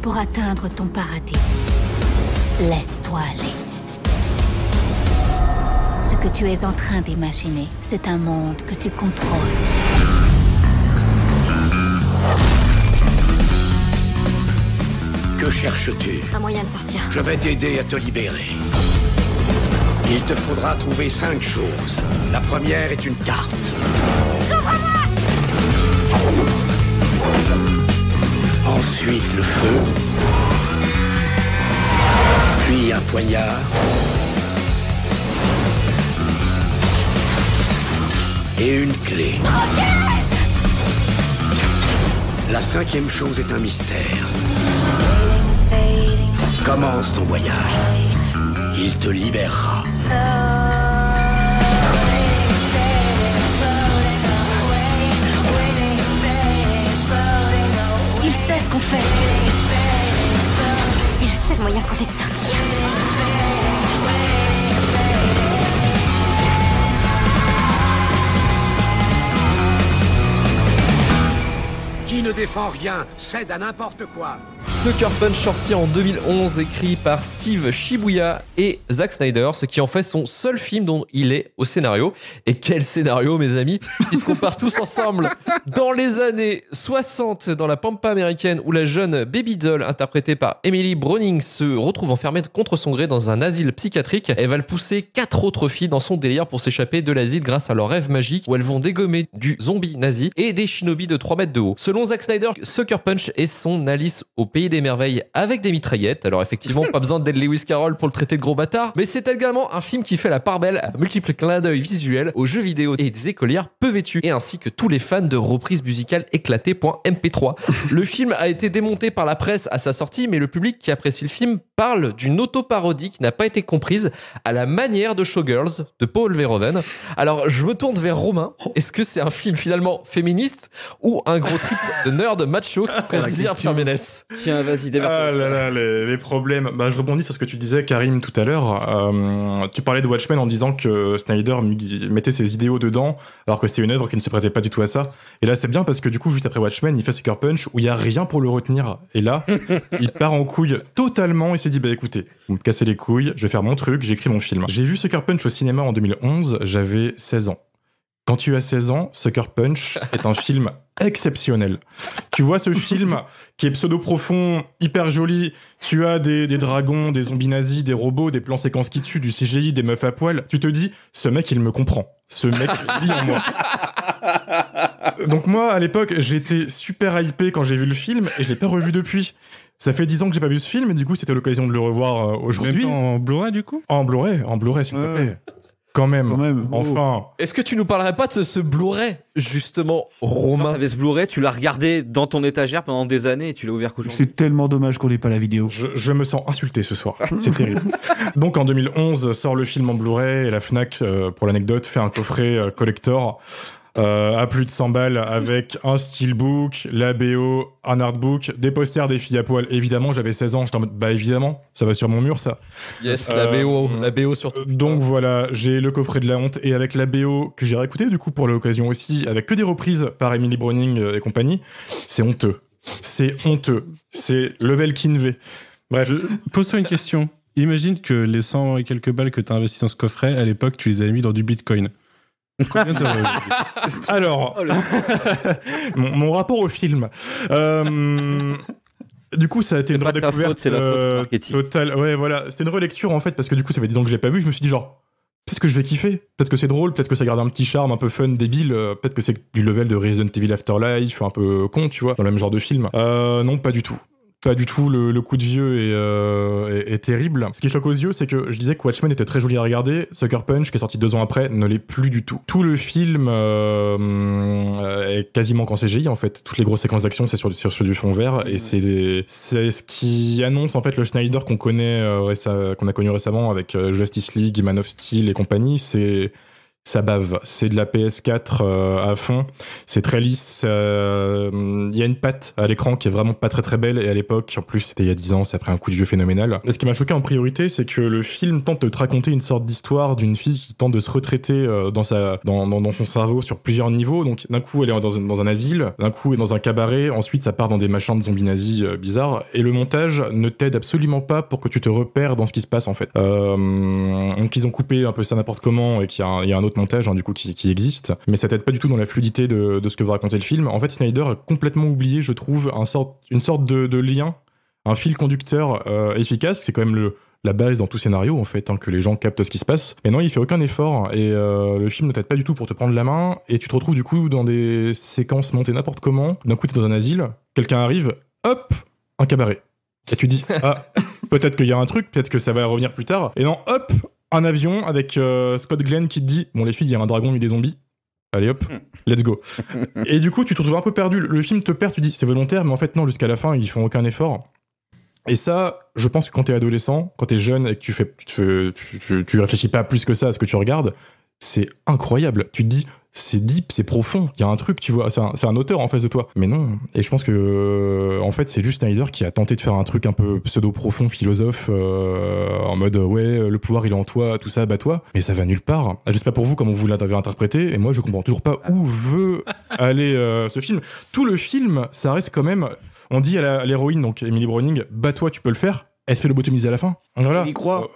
Pour atteindre ton paradis, laisse-toi aller. Ce que tu es en train d'imaginer, c'est un monde que tu contrôles. Que cherches-tu Un moyen de sortir. Je vais t'aider à te libérer. Il te faudra trouver cinq choses. La première est une carte. ensuite le feu, puis un poignard, et une clé. La cinquième chose est un mystère. Commence ton voyage. Il te libérera. C'est le seul moyen qu'on ait de sortir. Qui ne défend rien cède à n'importe quoi. Sucker Punch sorti en 2011, écrit par Steve Shibuya et Zack Snyder, ce qui en fait son seul film dont il est au scénario. Et quel scénario, mes amis, puisqu'on part tous ensemble dans les années 60, dans la pampa américaine, où la jeune Baby Doll, interprétée par Emily Browning, se retrouve enfermée contre son gré dans un asile psychiatrique. Elle va le pousser quatre autres filles dans son délire pour s'échapper de l'asile grâce à leur rêve magique, où elles vont dégommer du zombie nazi et des shinobi de 3 mètres de haut. Selon Zack Snyder, Sucker Punch est son Alice au pays des merveilles avec des mitraillettes. Alors effectivement, [laughs] pas besoin d'être Lewis Carroll pour le traiter de gros bâtard, mais c'est également un film qui fait la part belle à multiples clins d'œil visuels aux jeux vidéo et des écolières peu vêtues, et ainsi que tous les fans de reprises musicales éclatées.mp3. [laughs] le film a été démonté par la presse à sa sortie, mais le public qui apprécie le film parle d'une auto-parodie qui n'a pas été comprise à la manière de Showgirls de Paul Verhoeven. Alors je me tourne vers Romain. Est-ce que c'est un film finalement féministe ou un gros trip de nerd macho [laughs] qui Tiens, ah, ah là là, les, problèmes. Bah, je rebondis sur ce que tu disais, Karim, tout à l'heure. Euh, tu parlais de Watchmen en disant que Snyder mettait ses idéaux dedans, alors que c'était une œuvre qui ne se prêtait pas du tout à ça. Et là, c'est bien parce que du coup, juste après Watchmen, il fait Sucker Punch où il n'y a rien pour le retenir. Et là, [laughs] il part en couille totalement et se dit, bah écoutez, vous me cassez les couilles, je vais faire mon truc, j'écris mon film. J'ai vu Sucker Punch au cinéma en 2011, j'avais 16 ans. Quand tu as 16 ans, Sucker Punch [laughs] est un film exceptionnel. Tu vois ce film qui est pseudo-profond, hyper joli. Tu as des, dragons, des zombies nazis, des robots, des plans séquences qui tuent, du CGI, des meufs à poil. Tu te dis, ce mec, il me comprend. Ce mec vit en moi. [laughs] Donc moi, à l'époque, j'étais super hypé quand j'ai vu le film et je ne l'ai pas revu depuis. Ça fait 10 ans que j'ai pas vu ce film et du coup, c'était l'occasion de le revoir euh, aujourd'hui. En Blu-ray, du coup En Blu-ray, en Blu-ray, s'il plaît. Quand même, Enfin. Oh. Est-ce que tu nous parlerais pas de ce, Blu-ray Justement, Romain. T'avais ce Blu-ray, tu l'as regardé dans ton étagère pendant des années et tu l'as ouvert qu'aujourd'hui. C'est tellement dommage qu'on n'ait pas la vidéo. Je, me sens insulté ce soir. [laughs] C'est terrible. Donc en 2011 sort le film en Blu-ray et la Fnac, euh, pour l'anecdote, fait un coffret euh, collector euh, à plus de 100 balles avec un steelbook, la BO, un artbook, des posters des filles à poil. Évidemment, j'avais 16 ans, j'étais en mode, bah évidemment, ça va sur mon mur ça. Yes, euh, la BO, euh, la BO surtout. Donc voilà, j'ai le coffret de la honte et avec la BO que j'ai réécouté du coup pour l'occasion aussi, avec que des reprises par Emily Browning et compagnie, c'est honteux. C'est honteux. C'est level Kinvey. Bref. Pose-toi une question. Imagine que les 100 et quelques balles que tu as investis dans ce coffret, à l'époque, tu les avais mis dans du bitcoin. [laughs] Alors, oh [laughs] mon, rapport au film. Euh, du coup, ça a été une redécouverte euh, Ouais, voilà, c'était une relecture en fait parce que du coup, ça fait 10 ans que je l'ai pas vu. Je me suis dit genre, peut-être que je vais kiffer, peut-être que c'est drôle, peut-être que ça garde un petit charme un peu fun, débile, euh, peut-être que c'est du level de Resident Evil Afterlife, un peu con, tu vois, dans le même genre de film. non, pas du tout pas du tout, le, coup de vieux est, est, euh, terrible. Ce qui choque aux yeux, c'est que je disais que Watchmen était très joli à regarder, Sucker Punch, qui est sorti deux ans après, ne l'est plus du tout. Tout le film euh, euh, est quasiment qu'en CGI, en fait. Toutes les grosses séquences d'action, c'est sur, du fond vert, et c'est ce qui annonce, en fait, le Schneider qu'on connaît, qu'on a connu récemment avec Justice League, Man of Steel et compagnie, c'est ça bave. C'est de la PS4 euh, à fond. C'est très lisse. Euh, il y a une patte à l'écran qui est vraiment pas très très belle. Et à l'époque, en plus, c'était il y a 10 ans, c'est après un coup de vieux phénoménal. ce qui m'a choqué en priorité, c'est que le film tente de te raconter une sorte d'histoire d'une fille qui tente de se retraiter euh, dans, sa, dans, son cerveau sur plusieurs niveaux. Donc d'un coup, elle est dans, un asile, d'un coup, elle est dans un cabaret, ensuite, ça part dans des machins de zombies nazis bizarres. Et le montage ne t'aide absolument pas pour que tu te repères dans ce qui se passe en fait. donc ils ont coupé un peu ça n'importe comment et qu'il y, y a un autre Montage, hein, du coup qui, existe, mais ça t'aide pas du tout dans la fluidité de, ce que veut raconter le film. En fait, Snyder a complètement oublié, je trouve, un sorte, une sorte de, lien, un fil conducteur euh, efficace, c'est quand même le, la base dans tout scénario en fait, hein, que les gens captent ce qui se passe. Mais non, il fait aucun effort hein, et euh, le film ne t'aide pas du tout pour te prendre la main et tu te retrouves du coup dans des séquences montées n'importe comment. D'un coup, t'es dans un asile, quelqu'un arrive, hop, un cabaret. Et tu dis, [laughs] ah, peut-être qu'il y a un truc, peut-être que ça va revenir plus tard. Et non, hop, un avion avec euh, Scott Glenn qui te dit Bon, les filles, il y a un dragon, mis des zombies. Allez hop, hmm. let's go. [laughs] et du coup, tu te retrouves un peu perdu. Le film te perd, tu dis c'est volontaire, mais en fait, non, jusqu'à la fin, ils font aucun effort. Et ça, je pense que quand t'es adolescent, quand t'es jeune et que tu fais, tu, tu, réfléchis pas plus que ça à ce que tu regardes, c'est incroyable. Tu te dis, c'est deep, c'est profond, il y a un truc, tu vois, c'est un, auteur en face de toi. Mais non, et je pense que, euh, en fait, c'est juste Snyder qui a tenté de faire un truc un peu pseudo-profond, philosophe, euh, en mode, ouais, le pouvoir il est en toi, tout ça, bats-toi, mais ça va nulle part. je sais pas pour vous comment vous l'avez interprété, et moi je comprends toujours pas où veut aller euh, ce film. Tout le film, ça reste quand même... On dit à l'héroïne, donc Emily Browning, bats-toi, tu peux le faire elle se fait lobotomiser à la fin. Euh, elle y croit.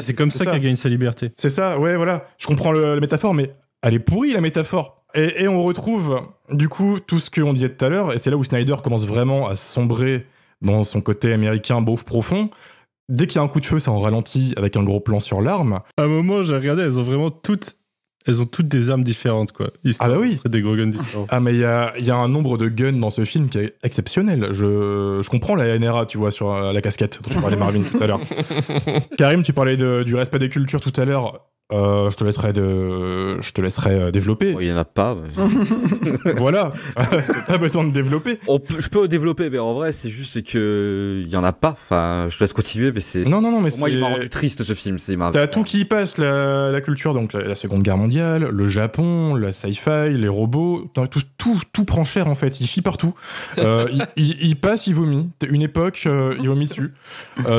C'est comme ça, qu'elle gagne sa liberté. C'est ça, ouais, voilà. Je comprends la métaphore, mais elle est pourrie, la métaphore. Et, et on retrouve, du coup, tout ce qu'on disait tout à l'heure, et c'est là où Snyder commence vraiment à sombrer dans son côté américain beauf profond. Dès qu'il y a un coup de feu, ça en ralentit avec un gros plan sur l'arme. À un moment, j'ai regardé, elles ont vraiment toutes elles ont toutes des armes différentes, quoi. ah bah oui. Des différents. Ah mais il y a, y a, un nombre de guns dans ce film qui est exceptionnel. Je, je comprends la NRA, tu vois, sur euh, la casquette dont tu parlais Marvin tout à l'heure. [laughs] Karim, tu parlais de, du respect des cultures tout à l'heure. Euh, je te laisserai de, je te laisserai euh, développer. Oh, il y en a pas. [laughs] voilà, [laughs] pas besoin de développer. je peux développer, mais en vrai, c'est juste que il y en a pas. Enfin, je te laisse continuer, mais c'est. Non, non, non, mais Pour moi, il m'a rendu triste ce film. C'est T'as tout qui y passe, la, culture, donc la, Seconde Guerre mondiale, le Japon, la sci-fi, les robots, tout, tout, tout, prend cher en fait. Il chie partout. Euh, [laughs] il, passe, il vomit. Une époque, il vomit dessus.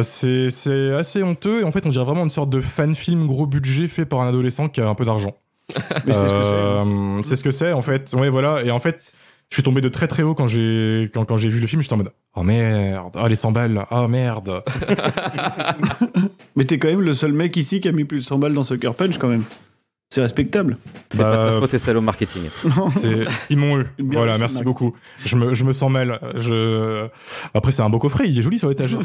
c'est assez honteux et en fait, on dirait vraiment une sorte de fan film gros budget fait pour un adolescent qui a un peu d'argent. [laughs] Hein. Euh, c'est ce que c'est. en fait. Ouais, voilà. Et en fait, je suis tombé de très très haut quand j'ai quand, vu le film. J'étais en mode oh merde, oh les 100 balles, oh merde. [laughs] Mais t'es quand même le seul mec ici qui a mis plus de 100 balles dans ce Punch quand même. C'est respectable. C'est pas bah, ta faute, euh, c'est salaud marketing. [laughs] Ils m'ont eu. voilà, merci beaucoup. Je me, sens mal. Je... Après, c'est un beau coffret, il est joli sur l'étage.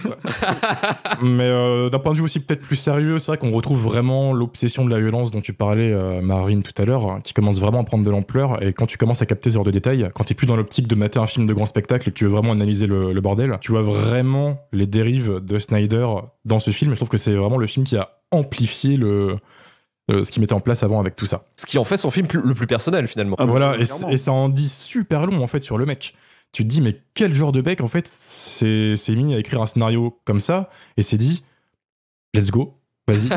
[laughs] Mais euh, d'un point de vue aussi peut-être plus sérieux, c'est vrai qu'on retrouve vraiment l'obsession de la violence dont tu parlais, euh, Marine, tout à l'heure, hein, qui commence vraiment à prendre de l'ampleur. Et quand tu commences à capter ce genre de détails, quand tu plus dans l'optique de mater un film de grand spectacle et que tu veux vraiment analyser le bordel, tu vois vraiment les dérives de Snyder dans ce film. Je trouve que c'est vraiment le film qui a amplifié le euh, ce qu'il mettait en place avant avec tout ça. Ce qui en fait son film le plus personnel finalement. Ah, voilà, et, et, ça en dit super long en fait sur le mec. Tu te dis, mais quel genre de mec en fait s'est mis à écrire un scénario comme ça et s'est dit, let's go, Vas-y,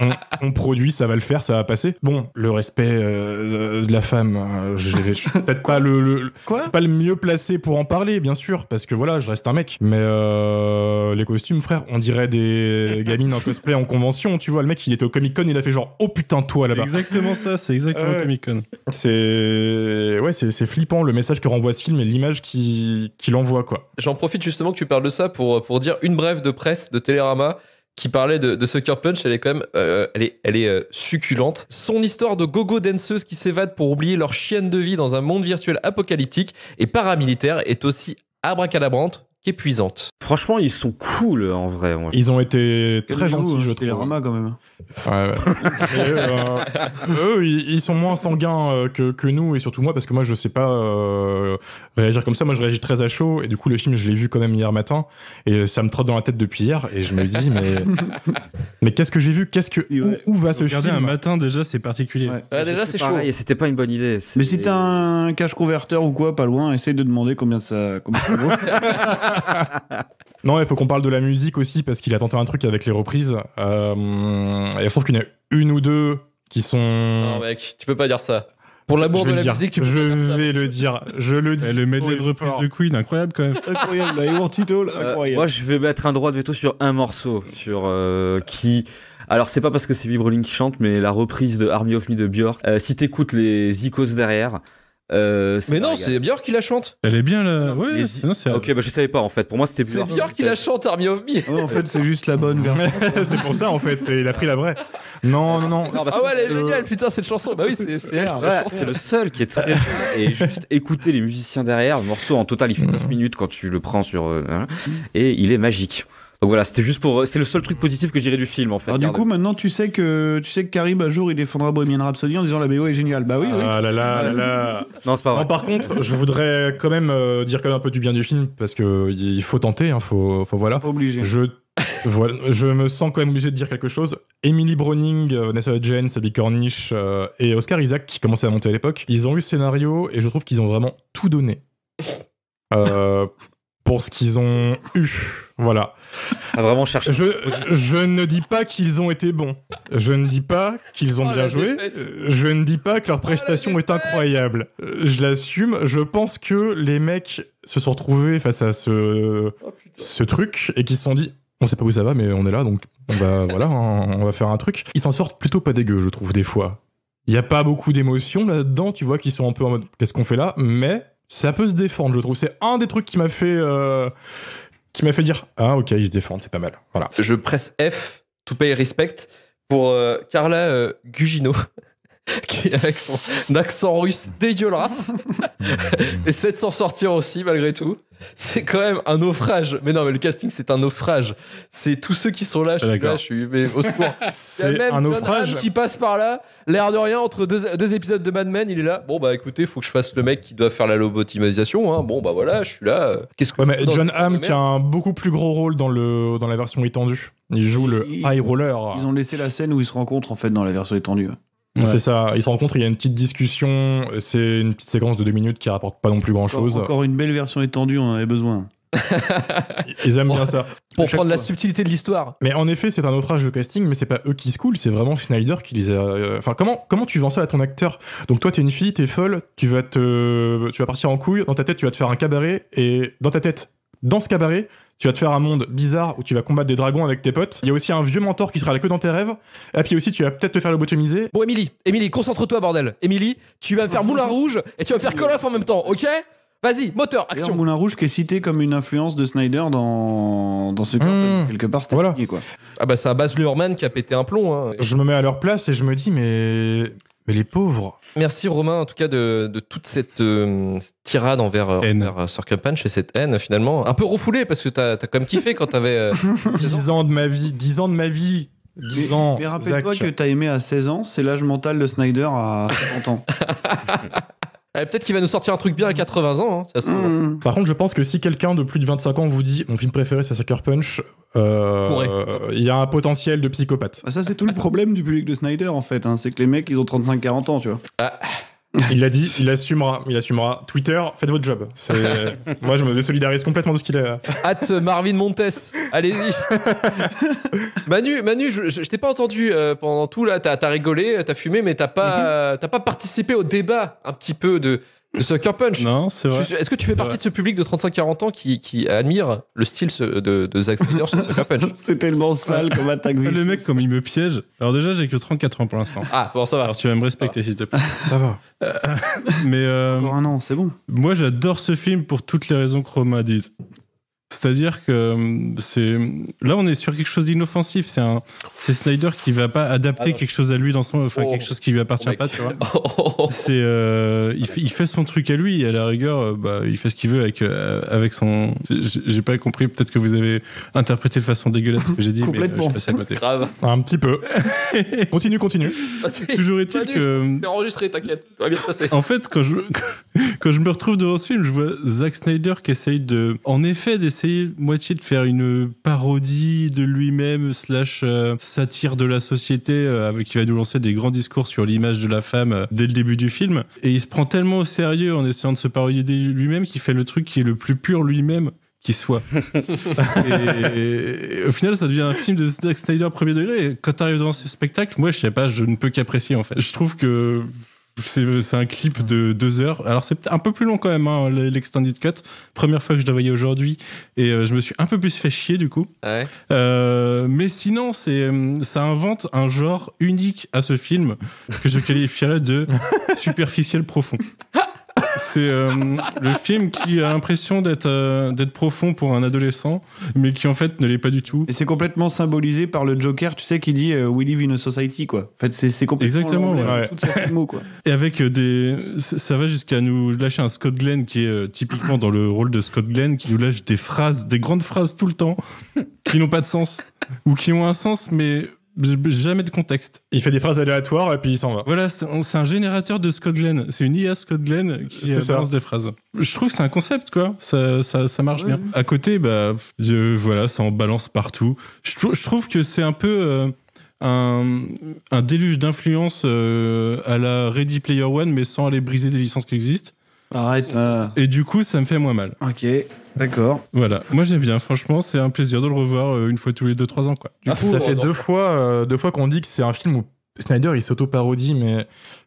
[laughs] on, produit, ça va le faire, ça va passer. Bon, le respect euh, de la femme, euh, je, suis peut-être pas le, mieux placé pour en parler, bien sûr, parce que voilà, je reste un mec. Mais euh, les costumes, frère, on dirait des gamines en cosplay en convention. Tu vois, le mec, il était au Comic Con, il a fait genre, oh putain, toi là-bas. Exactement ça, c'est exactement Comic Con. C'est ouais, c'est flippant le message que renvoie ce film et l'image qu'il qui envoie quoi. J'en profite justement que tu parles de ça pour pour dire une brève de presse de Télérama qui parlait de, de Sucker Punch, elle est quand même, euh, elle est, elle est euh, succulente. Son histoire de gogo danseuse qui s'évadent pour oublier leur chienne de vie dans un monde virtuel apocalyptique et paramilitaire est aussi abracadabrante, épuisante Franchement, ils sont cool en vrai. Ils ont été très, gentils, je hein, trouve. les quand même. Ouais, [laughs] eux, euh, ils sont moins sanguins euh, que, nous et surtout moi parce que moi, je sais pas euh, réagir comme ça. Moi, je réagis très à chaud et du coup, le film, je l'ai vu quand même hier matin et ça me trotte dans la tête depuis hier et je me dis mais [laughs] mais qu'est-ce que j'ai vu Qu'est-ce que où, va ce Regarder un matin déjà, c'est particulier. Ah, déjà, c'est chaud. Et c'était pas une bonne idée. Mais si t'as un cache converteur ou quoi, pas loin, essaye de demander combien ça, combien [laughs] [laughs] non, il faut qu'on parle de la musique aussi parce qu'il a tenté un truc avec les reprises. Euh, et je trouve qu'il y en a une ou deux qui sont. Non, mec, tu peux pas dire ça. Pour l'amour de la musique, tu peux Je vais le dire. Je le dis. le medley de reprise de Queen, incroyable quand même. Euh, incroyable. moi, je vais mettre un droit de veto sur un morceau, sur euh, qui. Alors c'est pas parce que c'est Vibroling qui chante, mais la reprise de Army of Me de Björk. si t'écoutes les icos derrière, euh, mais non, c'est Björk qui la chante. Elle est bien là. Oui, Ok, bah je savais pas en fait. Pour moi, c'était Björk. C'est Björk qui la chante, Army of Me. Ah, en fait, c'est juste la bonne version. [laughs] c'est pour ça en fait. Il a pris la vraie. Non, non, non. Bah, ah ouais, elle est géniale, putain, cette chanson. Bah oui, c'est elle. c'est le seul qui est très. et juste écouter les musiciens derrière. Le morceau en total, il fait 9 minutes quand tu le prends sur. Euh, hein. et il est magique voilà, c'était juste pour. C'est le seul truc positif que j'irai du film en fait. Alors, du coup, maintenant tu sais que tu sais que Karim un jour il défendra Bohemian Rhapsody en disant la BO est géniale. Bah oui. Ah oui. là là là. là. non, c'est pas vrai. par contre, je voudrais quand même euh, dire quand même un peu du bien du film parce que il faut tenter. Hein, faut, faut voilà. Obligé. Je je me sens quand même obligé de dire quelque chose. Emily Browning, euh, Vanessa jens, Abby Cornish euh, et Oscar Isaac qui commençaient à monter à l'époque, ils ont eu ce scénario et je trouve qu'ils ont vraiment tout donné. Euh, pour ce qu'ils ont eu. Voilà. À vraiment chercher. Je, ne dis pas qu'ils ont été bons. Je ne dis pas qu'ils ont oh, bien joué. Euh, je ne dis pas que leur oh, prestation est incroyable. Euh, je l'assume. Je pense que les mecs se sont retrouvés face à ce, oh, ce truc et qu'ils se sont dit on sait pas où ça va, mais on est là, donc on va, [laughs] voilà, on va faire un truc. Ils s'en sortent plutôt pas dégueu, je trouve, des fois. Il n'y a pas beaucoup d'émotions là-dedans, tu vois, qu'ils sont un peu en mode qu'est-ce qu'on fait là, mais ça peut se défendre, je trouve. C'est un des trucs qui m'a fait, euh, qui m'a fait dire Ah, ok, il se défendent, c'est pas mal. Voilà. Je presse F, to pay respect, pour euh, Carla euh, Gugino. [laughs] qui avec son accent russe dégueulasse [laughs] essaie de s'en sortir aussi malgré tout. C'est quand même un naufrage. Mais non, mais le casting c'est un naufrage. C'est tous ceux qui sont là. Je suis là, je suis mais au secours. [laughs] C'est même un naufrage qui passe par là. L'air de rien entre deux, épisodes de Mad Men, il est là. Bon bah écoutez, faut que je fasse le mec qui doit faire la lobotimisation. Hein. Bon bah voilà, je suis là. Euh, qu'est-ce que mais John Hamm qui a un beaucoup plus gros rôle dans le dans la version étendue. Il joue le high roller. Ils ont laissé la scène où ils se rencontrent en fait dans la version étendue. C'est ça. Ils se rencontrent, il y a une petite discussion. C'est une petite séquence de deux minutes qui rapporte pas non plus grand chose. Encore une belle version étendue, on en avait besoin. [laughs] ils aiment bien ça. Pour prendre la subtilité de l'histoire. Mais en effet, c'est un naufrage de casting, mais c'est pas eux qui se coulent, c'est vraiment Schneider qui les a. Euh, enfin, comment, comment tu vends ça à ton acteur Donc, toi, t'es une fille, t'es folle, tu vas, te... tu vas partir en couille, dans ta tête, tu vas te faire un cabaret, et dans ta tête, dans ce cabaret, tu vas te faire un monde bizarre où tu vas combattre des dragons avec tes potes. Il y a aussi un vieux mentor qui sera là que dans tes rêves. Et puis aussi, tu vas peut-être te faire le lobotomiser. Bon, Émilie, Émilie, concentre-toi, bordel. Émilie, tu vas me faire Moulin Rouge et tu vas faire Call of en même temps, ok Vas-y, moteur, action. Moulin Rouge qui est cité comme une influence de Snyder dans, dans ce mmh. quelque part, c'était voilà. quoi. Ah bah c'est un base Luhrmann qui a pété un plomb. Hein. Je me mets à leur place et je me dis mais mais les pauvres. Merci Romain, en tout cas, de, de toute cette euh, tirade envers, euh, envers euh, Sir Punch et cette haine, finalement. Un peu refoulée, parce que t'as as quand même kiffé quand t'avais. 10 [laughs] ans de ma vie, 10 ans de ma vie. 10 ans. Mais rappelle-toi que t'as aimé à 16 ans, c'est l'âge mental de Snyder à 30 ans. [laughs] Eh, peut-être qu'il va nous sortir un truc bien à 80 ans. Hein, mmh. Par contre, je pense que si quelqu'un de plus de 25 ans vous dit mon film préféré c'est Sucker Punch, euh, il y a un potentiel de psychopathe. Ah, ça, c'est tout le problème du public de Snyder, en fait. Hein, c'est que les mecs, ils ont 35-40 ans, tu vois. Ah. Il l'a dit, il assumera, il assumera. Twitter, faites votre job. [laughs] Moi, je me désolidarise complètement de ce qu'il euh. a. Hâte euh, Marvin Montes, allez-y. [laughs] Manu, Manu, je, t'ai pas entendu euh, pendant tout là. T'as as rigolé, t'as fumé, mais t'as pas, mhm. t'as pas participé au débat un petit peu de Sucker Punch. Non, c'est vrai. Est-ce que tu fais partie de ce public de 35-40 ans qui, admire le style de, de Zack Snyder sur Sucker Punch [laughs] C'est tellement sale comme attaque visuelle. Le mec, comme il me piège. Alors déjà, j'ai que 34 ans pour l'instant. Ah, bon, ça va. Alors tu vas me respecter, s'il te plaît. Ça va. Euh, [laughs] mais, euh, Encore un an, c'est bon. Moi, j'adore ce film pour toutes les raisons que Roma dit. C'est-à-dire que euh, c'est là on est sur quelque chose d'inoffensif. C'est un c'est Snyder qui va pas adapter ah quelque chose à lui dans son enfin oh. quelque chose qui lui appartient oh, pas. Tu vois. [laughs] C'est euh, il, fait, son truc à lui et à la rigueur euh, bah, il fait ce qu'il veut avec avec son. J'ai pas compris. Peut-être que vous avez interprété de façon dégueulasse ce que j'ai dit. Complètement. Mais, je à côté. Grave. Un petit peu. [laughs] continue continue. Toujours est-il que T'es enregistré t'inquiète. En fait quand je [laughs] quand je me retrouve devant ce film je vois Zack Snyder qui essaye de en effet d'essayer essayé moitié de faire une parodie de lui-même, slash euh, satire de la société, euh, avec qui va nous lancer des grands discours sur l'image de la femme euh, dès le début du film. Et il se prend tellement au sérieux en essayant de se parodier lui-même qu'il fait le truc qui est le plus pur lui-même qui soit. [laughs] et, au final, ça devient un film de Zack Snyder premier degré. Quand quand arrives devant ce spectacle, moi, je sais pas, je ne peux qu'apprécier en fait. Je trouve que c'est un clip de deux heures. Alors, c'est un peu plus long quand même, hein, l'extended cut. Première fois que je la voyais aujourd'hui. Et euh, je me suis un peu plus fait chier, du coup. Ah ouais. Euh, mais sinon, euh, ça invente un genre unique à ce film que je qualifierais de [laughs] superficiel profond. [laughs] C'est euh, le film qui a l'impression euh, d'être profond pour un adolescent, mais qui en fait ne l'est pas du tout. Et c'est complètement symbolisé par le Joker, tu sais, qui dit euh, We live in a society, quoi. En fait, c'est complètement. Exactement, quoi. Et avec des. Ça va jusqu'à nous lâcher un Scott Glenn qui est typiquement dans le rôle de Scott Glenn, qui nous lâche des phrases, des grandes phrases tout le temps, qui n'ont pas de sens, ou qui ont un sens, mais jamais de contexte. Il fait des phrases aléatoires et puis il s'en va. Voilà, c'est un générateur de Scott Glenn. C'est une IA Scott Glenn qui balance des phrases. Je trouve que c'est un concept, quoi. Ça, ça, marche bien. À côté, bah, voilà, ça en balance partout. Je, trouve que c'est un peu euh, un, déluge d'influence euh, à la Ready Player One, mais sans aller briser des licences qui existent. Arrête. Euh. Et du coup, ça me fait moins mal. Ok. D'accord. Voilà. Moi, j'aime bien. Franchement, c'est un plaisir de le revoir euh, une fois tous les 2-3 ans. Quoi. Ah, ça fait euh, deux fois, euh, deux fois qu'on dit que c'est un film où Snyder, il s'auto-parodie, mais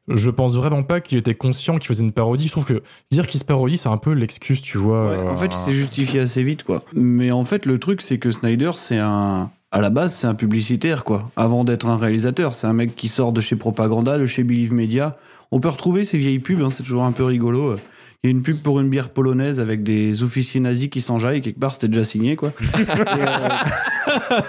je pense vraiment pas qu'il était conscient qu'il faisait une parodie. Je trouve que dire qu'il se parodie, c'est un peu l'excuse, tu vois. en fait, il justifié assez vite, quoi. Mais en fait, le truc, c'est que Snyder, c'est un à la base, c'est un publicitaire, quoi. Avant d'être un réalisateur, c'est un mec qui sort de chez Propaganda, de chez Believe Media. On peut retrouver ses vieilles pubs, hein, c'est toujours un peu rigolo. Il y a une pub pour une bière polonaise avec des officiers nazis qui s'enjaillent. Quelque part, c'était déjà signé, quoi. [laughs]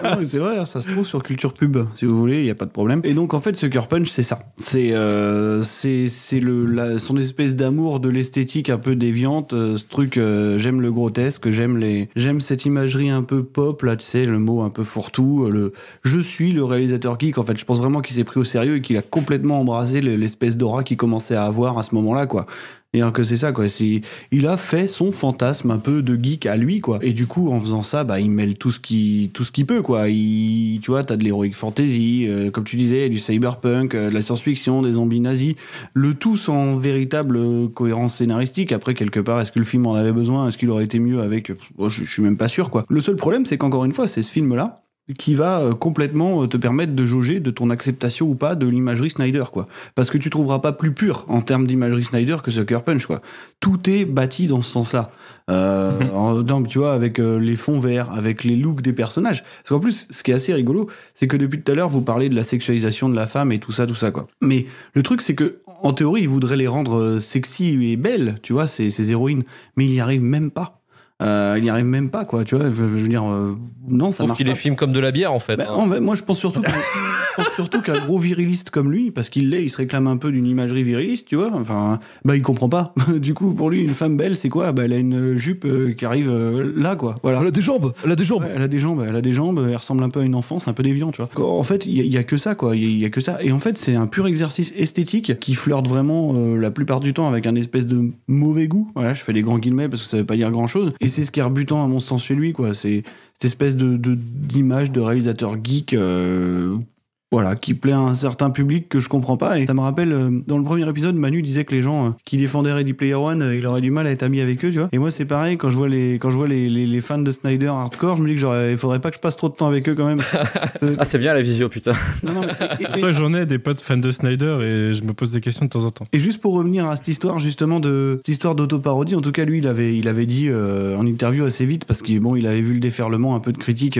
Euh, c'est vrai, hein, ça se trouve sur Culture Pub, si vous voulez, il n'y a pas de problème. Et donc, en fait, ce Punch, c'est ça. C'est euh, c'est son espèce d'amour de l'esthétique un peu déviante. Euh, ce truc, euh, j'aime le grotesque, j'aime les j'aime cette imagerie un peu pop, là, tu sais, le mot un peu fourre-tout. Le... Je suis le réalisateur geek, en fait. Je pense vraiment qu'il s'est pris au sérieux et qu'il a complètement embrasé l'espèce d'aura qu'il commençait à avoir à ce moment-là, quoi. Et que c'est ça, quoi. Il a fait son fantasme un peu de geek à lui, quoi. Et du coup, en faisant ça, bah, il mêle tout ce qui, tout ce qu'il peut, quoi. Il, tu vois, t'as de l'héroïque fantasy, euh, comme tu disais, du cyberpunk, euh, de la science-fiction, des zombies nazis. Le tout sans véritable euh, cohérence scénaristique. Après, quelque part, est-ce que le film en avait besoin Est-ce qu'il aurait été mieux avec oh, je, je suis même pas sûr, quoi. Le seul problème, c'est qu'encore une fois, c'est ce film-là qui va euh, complètement euh, te permettre de jauger de ton acceptation ou pas de l'imagerie Snyder, quoi. Parce que tu trouveras pas plus pur en termes d'imagerie Snyder que Sucker Punch, quoi. Tout est bâti dans ce sens-là. Euh, mhm. tu vois, avec euh, les fonds verts, avec les looks des personnages. Parce qu'en plus, ce qui est assez rigolo, c'est que depuis tout à l'heure, vous parlez de la sexualisation de la femme et tout ça, tout ça, quoi. Mais le truc, c'est que, en théorie, ils voudraient les rendre sexy et belles, tu vois, ces, héroïnes. Mais ils n'y arrivent même pas. Euh, il n'y arrive même pas, quoi. Tu vois, je, veux dire, euh, non, ça marche. qu'il les filme comme de la bière, en fait. Ben, hein. moi, je pense surtout, [laughs] surtout qu'un gros viriliste comme lui, parce qu'il l'est, il se réclame un peu d'une imagerie viriliste, tu vois. Enfin, bah, il comprend pas. [laughs] du coup, pour lui, une femme belle, c'est quoi Bah, elle a une jupe euh, qui arrive là, quoi. Voilà. Elle a des jambes. Elle a des jambes. elle a des jambes. Elle a des jambes. Elle ressemble un peu à une enfance, C'est un peu déviant, tu vois. En fait, il y, a que ça, quoi. Il y, a que ça. Et en fait, c'est un pur exercice esthétique qui flirte vraiment la plupart du temps avec un espèce de mauvais goût. Voilà, je fais des grands guillemets parce que ça veut pas dire grand chose c'est ce rebutant à mon sens chez lui, quoi. C'est cette espèce de d'image de, réalisateur geek euh, voilà, qui plaît à un certain public que je comprends pas. Et ça me rappelle, euh, dans le premier épisode, Manu disait que les gens euh, qui défendaient Ready Player One, euh, il aurait du mal à être ami avec eux, tu vois. Et moi, c'est pareil, quand je vois les, quand je vois les, les, fans de Snyder hardcore, je me dis que il faudrait pas que je passe trop de temps avec eux quand même. [laughs] ah, c'est bien la visio, putain. Non, j'en ai des potes fans de Snyder et je me pose des questions de temps en temps. Et juste pour revenir à cette histoire, justement, de, cette histoire d'autoparodie, en tout cas, lui, il avait, il avait dit en interview assez vite parce qu'il, bon, il avait vu le déferlement un peu de critique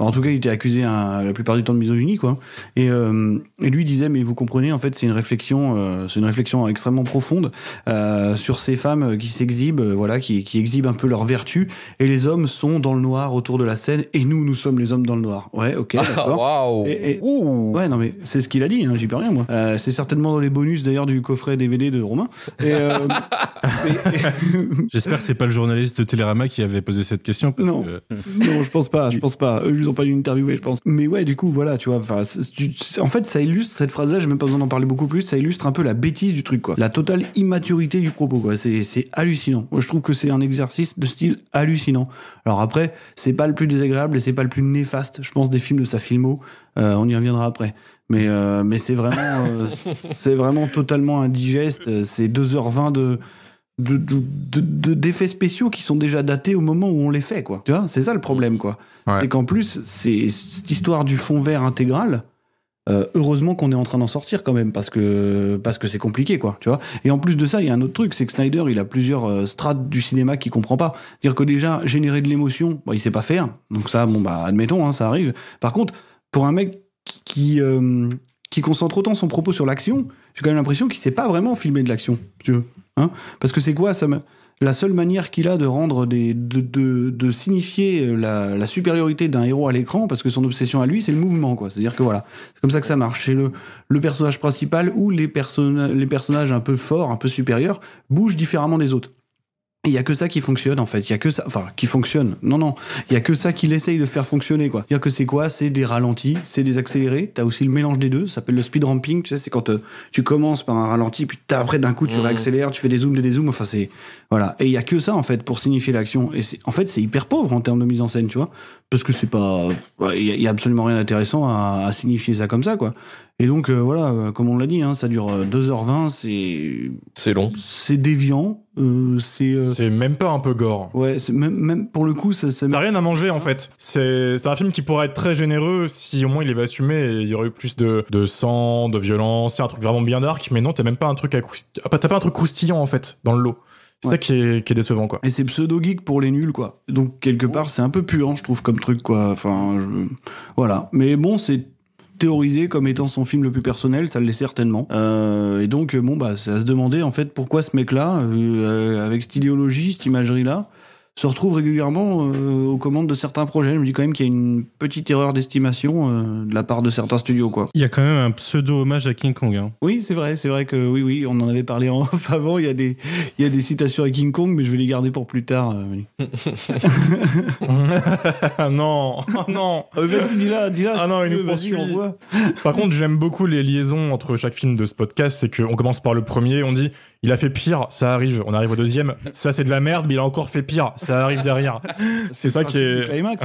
bah, en tout cas, il était accusé la plupart du temps de misogynie, quoi. Et, euh, lui disait, mais vous comprenez, en fait, c'est une réflexion, euh, c'est une réflexion extrêmement profonde euh, sur ces femmes qui s'exhibent, voilà, qui, exhibent un peu leur vertu, et les hommes sont dans le noir autour de la scène, et nous, nous sommes les hommes dans le noir. Ouais, ok, ah, d'accord. ouais, non mais c'est ce qu'il a dit, hein, j'y peux rien, moi. c'est certainement dans les bonus d'ailleurs du coffret DVD de Romain. [laughs] J'espère que c'est pas le journaliste de Télérama qui avait posé cette question. non. non, je pense pas, je pense pas pas dû je pense. Mais ouais, du coup, voilà, tu vois. En fait, ça illustre cette phrase-là. J'ai même pas besoin d'en parler beaucoup plus. Ça illustre un peu la bêtise du truc, quoi. La totale immaturité du propos, quoi. C'est hallucinant. Moi, je trouve que c'est un exercice de style hallucinant. Alors après, c'est pas le plus désagréable et c'est pas le plus néfaste, je pense, des films de sa filmo. Euh, on y reviendra après. Mais, euh, mais c'est vraiment, euh, [laughs] c'est vraiment totalement indigeste. C'est 2h20 de, d'effets de, de, spéciaux qui sont déjà datés au moment où on les fait, quoi. Tu vois, c'est ça le problème, quoi. C'est qu'en plus, c'est cette histoire du fond vert intégral. Euh, heureusement qu'on est en train d'en sortir quand même parce que parce que c'est compliqué quoi tu vois et en plus de ça il y a un autre truc c'est que Snyder il a plusieurs euh, strates du cinéma qu'il comprend pas dire que déjà générer de l'émotion bah, il sait pas faire donc ça bon bah admettons hein, ça arrive par contre pour un mec qui qui euh, concentre autant son propos sur l'action j'ai quand même l'impression qu'il sait pas vraiment filmer de l'action, tu veux. Hein. Parce que c'est quoi ça La seule manière qu'il a de rendre des, de, de, de signifier la, supériorité d'un héros à l'écran, parce que son obsession à lui, c'est le mouvement, quoi. C'est-à-dire que voilà, c'est comme ça que ça marche. C'est le, le personnage principal ou les personnages un peu forts, un peu supérieurs, bougent différemment des autres. Il y a que ça qui fonctionne en fait. Il y a que ça, enfin qui fonctionne. Non non, il y a que ça qu'il essaye de faire fonctionner quoi. Il y a que c'est quoi C'est des ralentis, c'est des accélérés. T'as aussi le mélange des deux. Ça s'appelle le speed ramping. Tu sais, c'est quand euh, tu commences par un ralenti, puis après d'un coup tu mmh. réaccélères, tu fais des zooms, des dézooms. Enfin c'est voilà. Et il y a que ça en fait pour signifier l'action. Et en fait c'est hyper pauvre en termes de mise en scène, tu vois, parce que c'est pas, il y, a absolument rien d'intéressant à, à signifier ça comme ça quoi. Et donc euh, voilà, euh, comme on l'a dit, hein, ça dure 2h20, euh, c'est... C'est long. C'est déviant, c'est... C'est même pas un peu gore. Ouais, même, même pour le coup, ça... T'as rien à manger en fait. C'est un film qui pourrait être très généreux si au moins il avait assumé et il y aurait eu plus de, de sang, de violence, c'est un truc vraiment bien dark, mais non, t'as même pas un truc à ah, bah, T'as pas un truc croustillant en fait dans le lot. C'est ça qui est, qui est, décevant, quoi. Et c'est pseudo-geek pour les nuls, quoi. Donc, quelque part, c'est un peu puant, je trouve, comme truc, quoi. Enfin, je... voilà. Mais bon, c'est théorisé comme étant son film le plus personnel, ça l'est certainement. Euh, et donc, euh, bon, bah, c'est à se demander en fait pourquoi ce mec-là, euh, avec cette idéologie, cette imagerie-là, se retrouve régulièrement euh, aux commandes de certains projets. Je me dis quand même qu'il y a une petite erreur d'estimation euh, de la part de certains studios. Quoi. Il y a quand même un pseudo hommage à King Kong. Hein. Oui, c'est vrai, c'est vrai que oui, oui, on en avait parlé en [laughs] avant. Il y, a des, il des citations à King Kong, mais je vais les garder pour plus tard. Euh, [laughs] non, [laughs] non. Vas-y, dis-la, dis-la. Ah non, une Par contre, j'aime beaucoup les liaisons entre chaque film de ce podcast. C'est qu'on commence par le premier, on dit il a fait pire, ça arrive. On arrive au deuxième. Ça, c'est de la merde, mais il a encore fait pire. Ça arrive derrière. [laughs] c'est ça qui est. Climax,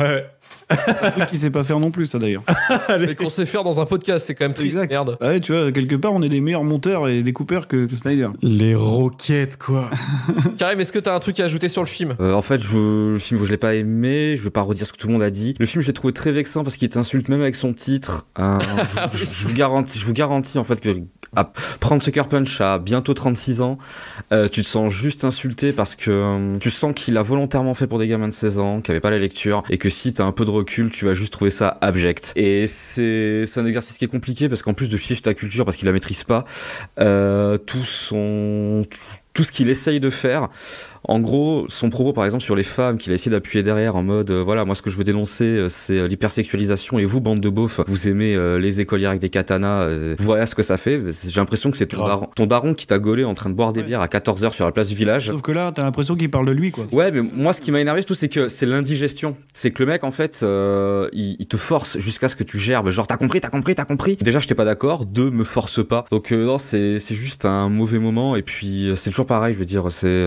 un truc qu'il sait pas faire non plus, ça d'ailleurs. [laughs] Mais qu'on sait faire dans un podcast, c'est quand même triste, merde. Ah ouais, tu vois, quelque part, on est des meilleurs monteurs et découpeurs que, que Snyder. Les roquettes, quoi. [laughs] Karim, est-ce que t'as un truc à ajouter sur le film euh, En fait, je, le film, je l'ai pas aimé, je vais pas redire ce que tout le monde a dit. Le film, je l'ai trouvé très vexant parce qu'il t'insulte même avec son titre. Euh, [laughs] je, vous garantis, je vous garantis en fait que à prendre Sucker Punch à bientôt 36 ans, euh, tu te sens juste insulté parce que tu sens qu'il a volontairement fait pour des gamins de 16 ans, qui avaient pas la lecture, et que si t'as un peu de tu vas juste trouver ça abject. Et c'est un exercice qui est compliqué parce qu'en plus de chiffre ta culture, parce qu'il la maîtrise pas, euh, tout son tout ce qu'il essaye de faire en gros, son propos, par exemple, sur les femmes qu'il a essayé d'appuyer derrière en mode, euh, voilà, moi, ce que je veux dénoncer, euh, c'est euh, l'hypersexualisation et vous, bande de beaufs, vous aimez les écolières avec des katanas, voilà ce que ça fait. J'ai l'impression que c'est ton, baron ton qui t'a gaulé en train de boire des bières à 14h sur la place du village. Sauf que là, t'as l'impression qu'il parle de lui, quoi. Ouais, mais moi, ce qui m'a énervé, surtout, c'est que c'est l'indigestion. C'est que le mec, en fait, il, te force jusqu'à ce que tu gerbes. Genre, t'as compris, t'as compris, t'as compris. Déjà, je j'étais pas d'accord. Deux, me force pas. Donc, non, c'est juste un mauvais moment. Et puis, c'est toujours pareil, je veux dire, c'est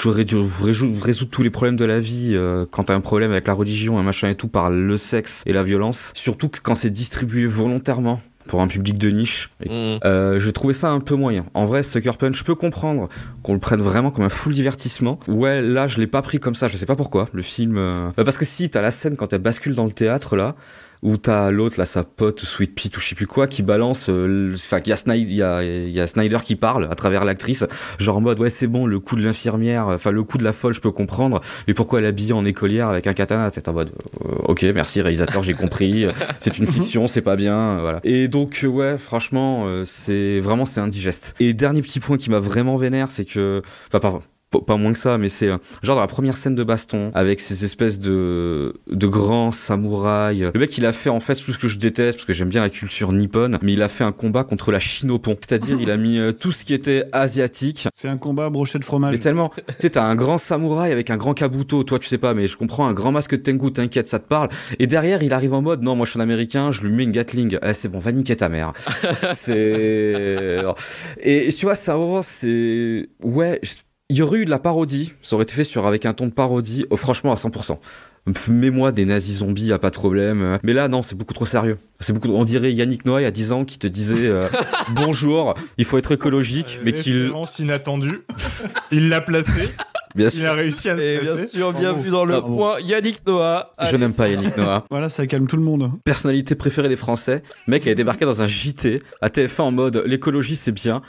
tu résoudre tous les problèmes de la vie euh, quand t'as un problème avec la religion, et machin et tout par le sexe et la violence, surtout quand c'est distribué volontairement pour un public de niche. Mmh. Euh, je trouvais ça un peu moyen. En vrai, Sucker Punch, je peux comprendre qu'on le prenne vraiment comme un full divertissement. Ouais, là, je l'ai pas pris comme ça, je sais pas pourquoi. Le film... Euh, parce que si, t'as la scène quand elle bascule dans le théâtre, là, où t'as l'autre là sa pote Sweet Pete ou je sais plus quoi qui balance euh, enfin il y a Snyder y y a Snyder qui parle à travers l'actrice genre en mode ouais c'est bon le coup de l'infirmière enfin le coup de la folle je peux comprendre mais pourquoi elle est habillée en écolière avec un katana c'est en mode euh, OK merci réalisateur j'ai compris [laughs] c'est une fiction c'est pas bien euh, voilà et donc ouais franchement c'est vraiment c'est indigeste et dernier petit point qui m'a vraiment vénère c'est que enfin pardon pas moins que ça, mais c'est euh, genre dans la première scène de baston avec ces espèces de de grands samouraïs. Le mec, il a fait en fait tout ce que je déteste parce que j'aime bien la culture nippone, mais il a fait un combat contre la chinopon. C'est-à-dire, il a mis euh, tout ce qui était asiatique. C'est un combat brochet de fromage. Mais tellement, tu sais, t'as un grand samouraï avec un grand kabuto. Toi, tu sais pas, mais je comprends un grand masque de Tengu. T'inquiète, ça te parle. Et derrière, il arrive en mode, non, moi, je suis un américain, je lui mets une Gatling. Eh, c'est bon, va niquer ta mère. [laughs] c'est et tu vois, ça, c'est ouais il y aurait eu de la parodie, ça aurait été fait sur avec un ton de parodie, oh, franchement à 100%. Mets-moi des nazis zombies, à pas de problème. Mais là, non, c'est beaucoup trop sérieux. C'est beaucoup. On dirait Yannick Noah à 10 ans qui te disait euh, [laughs] bonjour, il faut être écologique, mais qu'il inattendu, [laughs] il l'a placé. Bien sûr. Il a réussi à le bien vu dans le ah point Yannick Noah. Je n'aime pas Yannick Noah. Voilà, ça calme tout le monde. Personnalité préférée des Français. Mec, il a débarqué dans un JT à TF1 en mode l'écologie c'est bien.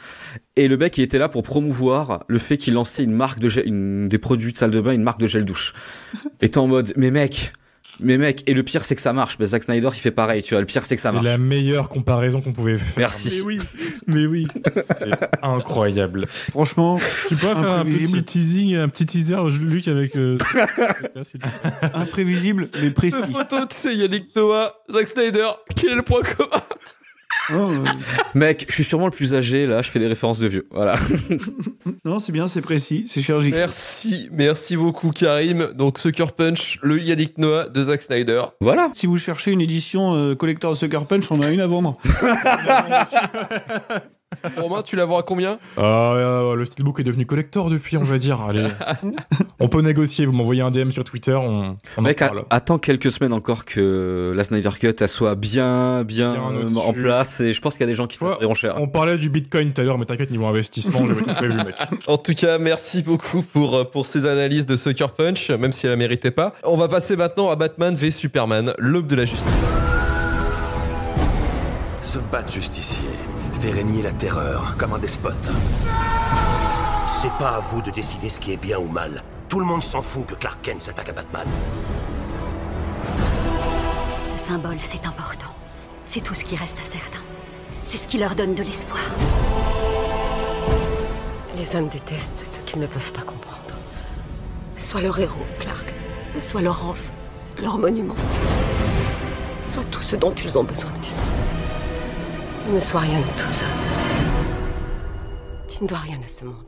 Et le mec, il était là pour promouvoir le fait qu'il lançait une marque de gel, des produits de salle de bain, une marque de gel douche. Et en mode, mais mec, mais mec, et le pire c'est que ça marche. Mais Zack Snyder il fait pareil, tu vois. Le pire c'est que ça marche. C'est la meilleure comparaison qu'on pouvait faire. Merci. Mais oui, [laughs] mais oui. c'est incroyable. Franchement, tu peux faire un petit teasing, un petit teaser, Luc avec. Euh, imprévisible mais précis. photo, tu sais, Noah, Zack Snyder. Quel point commun Oh, [laughs] Mec, je suis sûrement le plus âgé là, je fais des références de vieux. Voilà. [laughs] non, c'est bien, c'est précis, c'est chirurgical. Merci, merci beaucoup Karim. Donc Sucker Punch, le Yannick Noah de Zack Snyder. Voilà. Si vous cherchez une édition euh, collector de Sucker Punch, on a une à vendre. [laughs] Romain, tu la à combien euh, euh, Le steelbook est devenu collector depuis, on va dire. on peut négocier. Vous m'envoyez un DM sur Twitter. On, attends quelques semaines encore que la Snyder Cut soit bien, bien, euh, en place. Et je pense qu'il y a des gens qui te feront cher. On parlait du Bitcoin tout à l'heure, mais t'inquiète, niveau investissement, j'avais tout prévu, mec. [laughs] En tout cas, merci beaucoup pour, pour ces analyses de Sucker Punch, même si elle la méritait pas. On va passer maintenant à Batman v Superman, l'aube de la justice. Ce bat justicier fait régner la terreur, comme un despote. C'est pas à vous de décider ce qui est bien ou mal. Tout le monde s'en fout que Clark Kent s'attaque à Batman. Ce symbole, c'est important. C'est tout ce qui reste à certains. C'est ce qui leur donne de l'espoir. Les hommes détestent ce qu'ils ne peuvent pas comprendre. Soit leur héros, Clark, soit leur ange, leur monument, soit tout ce dont ils ont besoin, disons. Ne sois rien de tout ça.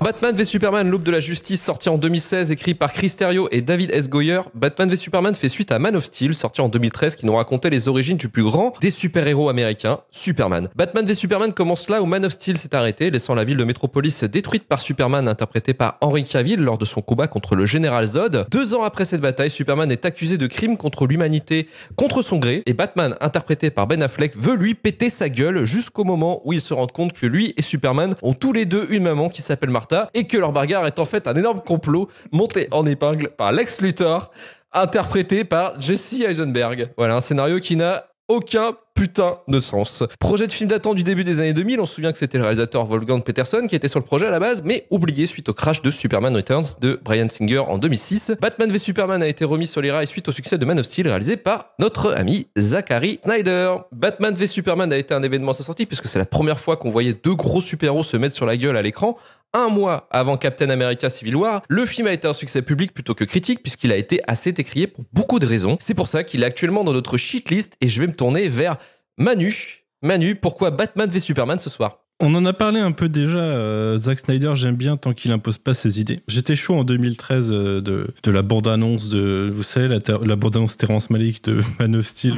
Batman v Superman, l'aube de la justice, sorti en 2016, écrit par Chris Terrio et David S. Goyer. Batman v Superman fait suite à Man of Steel, sorti en 2013, qui nous racontait les origines du plus grand des super-héros américains, Superman. Batman v Superman commence là où Man of Steel s'est arrêté, laissant la ville de Metropolis détruite par Superman, interprété par Henry Cavill lors de son combat contre le général Zod. Deux ans après cette bataille, Superman est accusé de crimes contre l'humanité contre son gré, et Batman, interprété par Ben Affleck, veut lui péter sa gueule jusqu'au moment où il se rend compte que lui et Superman ont tous les deux une maman qui s'appelle Martha et que leur bagarre est en fait un énorme complot monté en épingle par Lex Luthor interprété par Jesse Eisenberg. Voilà, un scénario qui n'a aucun putain de sens. Projet de film datant du début des années 2000, on se souvient que c'était le réalisateur Wolfgang Peterson qui était sur le projet à la base, mais oublié suite au crash de Superman Returns de Brian Singer en 2006. Batman v Superman a été remis sur les rails suite au succès de Man of Steel réalisé par notre ami Zachary Snyder. Batman v Superman a été un événement à sa sortie puisque c'est la première fois qu'on voyait deux gros super-héros se mettre sur la gueule à l'écran un mois avant Captain America Civil War, le film a été un succès public plutôt que critique puisqu'il a été assez décrié pour beaucoup de raisons. C'est pour ça qu'il est actuellement dans notre shit list et je vais me tourner vers Manu. Manu, pourquoi Batman v Superman ce soir on en a parlé un peu déjà. Euh, Zack Snyder, j'aime bien tant qu'il impose pas ses idées. J'étais chaud en 2013 euh, de, la bande-annonce de, vous savez, la, bande-annonce Terrence Malick de [laughs] Man of Steel,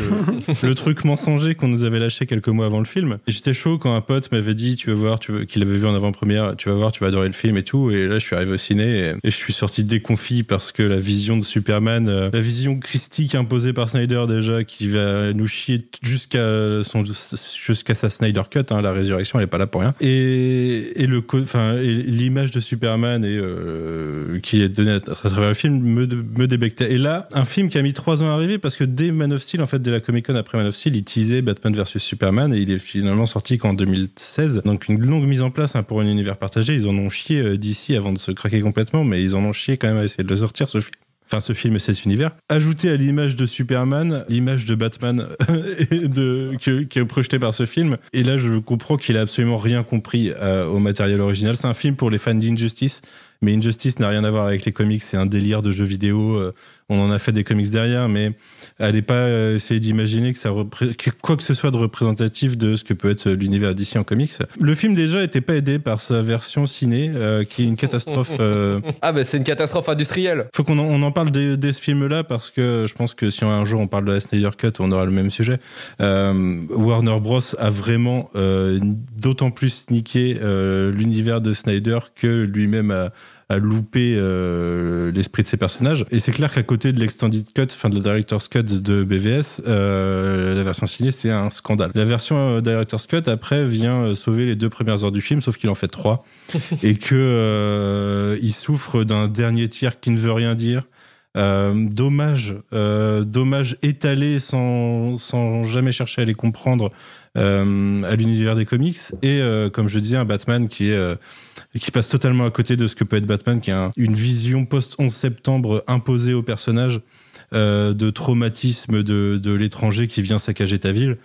euh, [laughs] le truc mensonger qu'on nous avait lâché quelques mois avant le film. j'étais chaud quand un pote m'avait dit, tu vas voir, qu'il avait vu en avant-première, tu vas voir, tu vas adorer le film et tout. Et là, je suis arrivé au ciné et, je suis sorti déconfit parce que la vision de Superman, la vision christique imposée par Snyder déjà, qui va nous chier jusqu'à jusqu'à sa Snyder Cut, hein, la résurrection, elle est pas là pour et, et le, enfin, l'image de Superman et, euh, qui est donnée à, travers le film me, me débectait. Et là, un film qui a mis trois ans à arriver parce que dès Man of Steel, en fait, dès la Comic Con après Man of Steel, il teasait Batman versus Superman et il est finalement sorti qu'en 2016. Donc une longue mise en place hein, pour un univers partagé. Ils en ont chié euh, d'ici avant de se craquer complètement, mais ils en ont chié quand même à essayer de le sortir ce enfin ce film et cet univers. Ajouter à l'image de Superman l'image de Batman [laughs] qui est projetée par ce film. Et là, je comprends qu'il a absolument rien compris euh, au matériel original. C'est un film pour les fans d'Injustice, mais Injustice n'a rien à voir avec les comics. C'est un délire de jeux vidéo. Euh, on en a fait des comics derrière, mais allez pas euh, essayer d'imaginer que ça quoi que ce soit de représentatif de ce que peut être l'univers d'ici en comics. Le film déjà était pas aidé par sa version ciné, euh, qui est une catastrophe. Euh, [laughs] ah ben c'est une catastrophe industrielle. Faut qu'on en, en parle de, ce film-là parce que je pense que si un jour on parle de la Snyder Cut, on aura le même sujet. Warner Bros a vraiment d'autant plus niqué l'univers de Snyder que lui-même a à louper euh, l'esprit de ses personnages. Et c'est clair qu'à côté de l'extended cut, enfin de la director's cut de BVS, euh, la version ciné, c'est un scandale. La version euh, director's cut, après, vient sauver les deux premières heures du film, sauf qu'il en fait trois. [laughs] et que il souffre d'un dernier tiers qui ne veut rien dire. Euh, dommage, euh, dommage étalé sans, sans, jamais chercher à les comprendre euh, à l'univers des comics. Et euh, comme je disais, un Batman qui, est, euh, qui passe totalement à côté de ce que peut être Batman, qui a une vision post-11 septembre imposée au personnage de traumatisme de, de l'étranger qui vient saccager ta ville.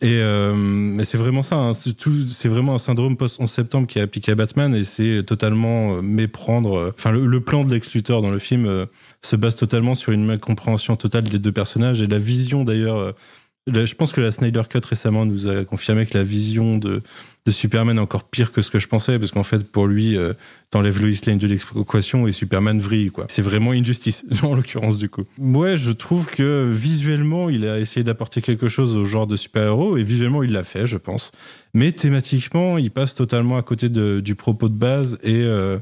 Et euh, mais c'est vraiment ça, hein. c'est vraiment un syndrome post 11 septembre qui est appliqué à Batman et c'est totalement euh, méprendre. Euh, enfin, le, plan de Lex dans le film se base totalement sur une compréhension totale des deux personnages et la vision d'ailleurs je pense que la Snyder Cut récemment nous a confirmé que la vision de, de Superman est encore pire que ce que je pensais, parce qu'en fait, pour lui, euh, t'enlèves Lois Lane de l'équation et Superman vrille, quoi. C'est vraiment une [laughs] en l'occurrence, du coup. Ouais, je trouve que visuellement, il a essayé d'apporter quelque chose au genre de super-héros, et visuellement, il l'a fait, je pense. Mais thématiquement, il passe totalement à côté du propos de base euh,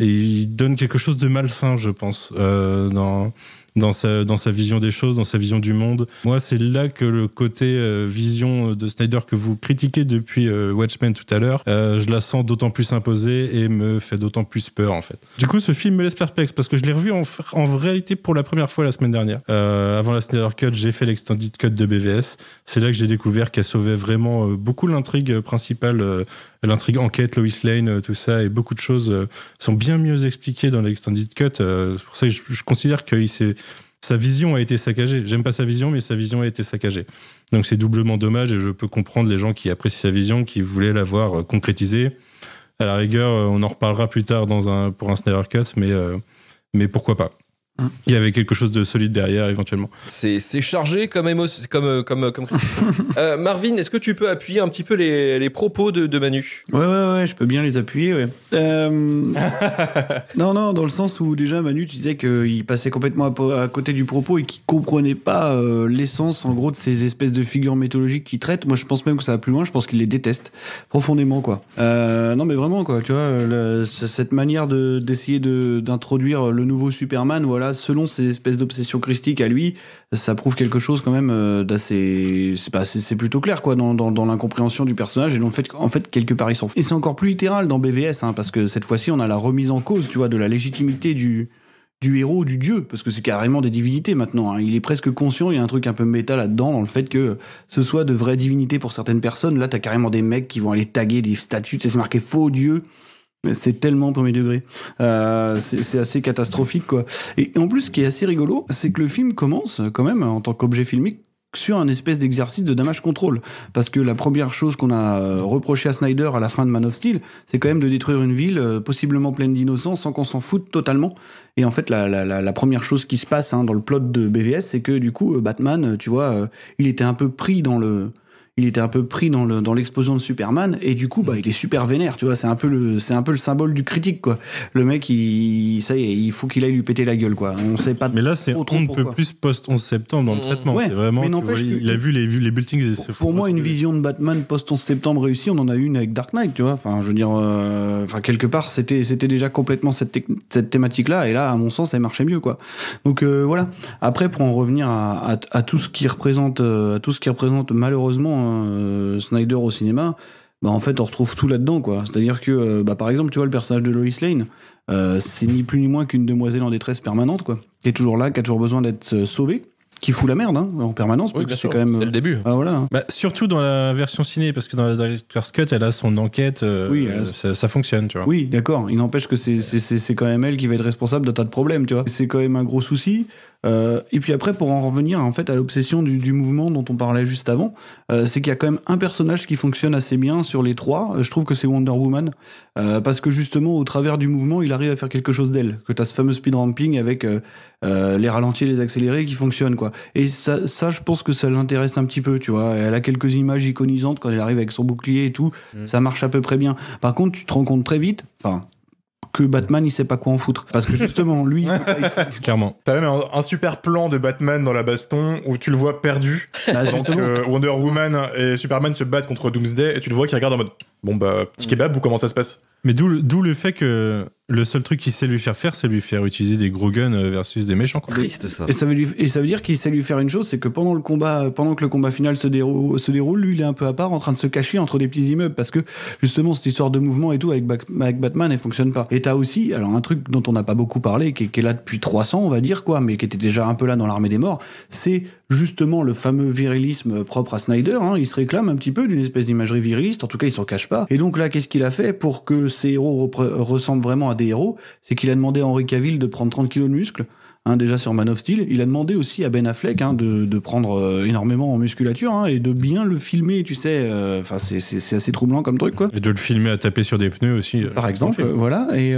et, il donne quelque chose de malsain, je pense, euh, dans dans sa, vision des choses, dans sa vision du monde. Moi, c'est là que le côté euh, vision de Snyder que vous critiquez depuis euh, Watchmen tout à l'heure, euh, je la sens d'autant plus imposée et me fait d'autant plus peur, en fait. Du coup, ce film me laisse perplexe parce que je l'ai revu en, en réalité pour la première fois la semaine dernière. avant la Snyder Cut, j'ai fait l'extended cut de BVS. C'est là que j'ai découvert qu'elle sauvait vraiment beaucoup l'intrigue principale l'intrigue enquête, Lois Lane, euh, tout ça, et beaucoup de choses euh, sont bien mieux expliquées dans l'extended cut. Euh, c'est pour ça que je, considère que sa vision a été saccagée. J'aime pas sa vision, mais sa vision a été saccagée. Donc c'est doublement dommage et je peux comprendre les gens qui apprécient sa vision, qui voulaient la voir concrétisée. À la rigueur, on en reparlera plus tard dans un, pour un Snyder Cut, mais, mais pourquoi pas. Mm. Il y avait quelque chose de solide derrière éventuellement. C'est chargé comme émotion, comme euh, comme euh, comme. [laughs] Euh, Marvin, est-ce que tu peux appuyer un petit peu les, propos de, Manu ouais, ouais ouais je peux bien les appuyer. [laughs] non non, dans le sens où déjà Manu, tu disais qu'il passait complètement à, côté du propos et qu'il comprenait pas l'essence en gros de ces espèces de figures mythologiques qu'il traite. Moi, je pense même que ça va plus loin. Je pense qu'il les déteste profondément quoi. non mais vraiment quoi, tu vois cette manière de d'essayer de d'introduire le nouveau Superman, voilà selon ses espèces d'obsessions christiques à lui, ça prouve quelque chose quand même euh, d'assez. C'est plutôt clair, quoi, dans, l'incompréhension du personnage et dans fait qu'en fait, quelque part, ils s'en Et c'est encore plus littéral dans BVS, hein, parce que cette fois-ci, on a la remise en cause, tu vois, de la légitimité du, du héros, du dieu, parce que c'est carrément des divinités maintenant. Hein. Il est presque conscient, il y a un truc un peu méta là-dedans, dans le fait que ce soit de vraies divinités pour certaines personnes. Là, t'as carrément des mecs qui vont aller taguer des statues, c'est marqué faux dieu. C'est tellement premier degré. Euh, c'est assez catastrophique, quoi. Et, en plus, ce qui est assez rigolo, c'est que le film commence, quand même, en tant qu'objet filmique, sur un espèce d'exercice de damage control. Parce que la première chose qu'on a euh, reproché à Snyder à la fin de Man of Steel, c'est quand même de détruire une ville euh, possiblement pleine d'innocents sans qu'on s'en foute totalement. Et en fait, la, première chose qui se passe hein, dans le plot de BVS, c'est que du coup, Batman, tu vois, il était un peu pris dans le il était un peu pris dans le dans l'explosion de Superman et du coup bah mm. il est super vénère tu vois c'est un peu le c'est un peu le symbole du critique quoi le mec il ça y est il faut qu'il aille lui péter la gueule quoi on sait pas mais là c'est on ne peut plus post 11 septembre dans le mm. traitement c'est vraiment il a vu les vu les buildings pour, pour moi hein, une vision de Batman post 11 septembre réussie on en a eu une avec Dark Knight tu vois enfin je veux dire euh, enfin quelque part c'était c'était déjà complètement cette cette thématique là et là à mon sens elle marchait mieux quoi donc euh, voilà après pour en revenir à, à, tout ce qui représente euh, à tout ce qui représente malheureusement euh, Snyder au cinéma, bah en fait on retrouve tout là-dedans quoi. C'est-à-dire que euh, bah, par exemple tu vois le personnage de Lois Lane, euh, c'est ni plus ni moins qu'une demoiselle en détresse permanente quoi, qui est toujours là, qui a toujours besoin d'être sauvée. Qui fout la merde hein, en permanence, parce c'est quand même. le début. Bah, voilà. Hein. Bah, surtout dans la version ciné, parce que dans la Director's Cut, elle a son enquête, Ça, fonctionne, tu vois. Oui, d'accord. Il n'empêche que c'est quand même elle qui va être responsable d'un tas de problèmes, tu vois. C'est quand même un gros souci. Euh, et puis après, pour en revenir en fait à l'obsession du, mouvement dont on parlait juste avant, euh, c'est qu'il y a quand même un personnage qui fonctionne assez bien sur les trois. Euh, je trouve que c'est Wonder Woman parce que justement, au travers du mouvement, il arrive à faire quelque chose d'elle. Que tu as ce fameux speed ramping avec les ralentis, et les accélérés qui fonctionnent quoi. Et ça, je pense que ça l'intéresse un petit peu, tu vois. Elle a quelques images iconisantes quand elle arrive avec son bouclier et tout. Mm. Ça marche à peu près bien. Par contre, tu te rends compte très vite, enfin Batman, il sait pas quoi en foutre. Parce que justement, lui. [laughs] Clairement. T'as même un, super plan de Batman dans la baston où tu le vois perdu. Bah, euh, Wonder Woman et Superman se battent contre Doomsday et tu le vois qui regarde en mode Bon, bah, petit kebab ou comment ça se passe Mais d'où le fait que le seul truc qu'il sait lui faire faire, c'est lui faire utiliser des gros guns euh, versus des méchants. ça. Et ça veut, et ça veut dire qu'il sait lui faire une chose, c'est que pendant le combat, pendant que le combat final se déroule, se déroule, lui il est un peu à part, en train de se cacher entre des petits immeubles, parce que justement cette histoire de mouvement et tout avec, avec Batman, elle fonctionne pas. Et t'as aussi, alors un truc dont on n'a pas beaucoup parlé, qui qui est, là depuis 300, on va dire quoi, mais qui était déjà un peu là dans l'armée des morts, c'est justement le fameux virilisme propre à Snyder. Hein, il se réclame un petit peu d'une espèce d'imagerie viriliste, en tout cas il s'en cache pas. Et donc là, qu'est-ce qu'il a fait pour que ses héros ressemblent vraiment à des héros C'est qu'il a demandé à Henri Cavill de prendre 30 kilos de muscles Hein, déjà sur Man of Steel. Il a demandé aussi à Ben Affleck hein, de, prendre euh, énormément en musculature hein, et de bien le filmer, tu sais. Euh, enfin, c'est assez troublant comme truc, quoi. Et de le filmer à taper sur des pneus aussi. Euh, Par exemple, voilà. Et,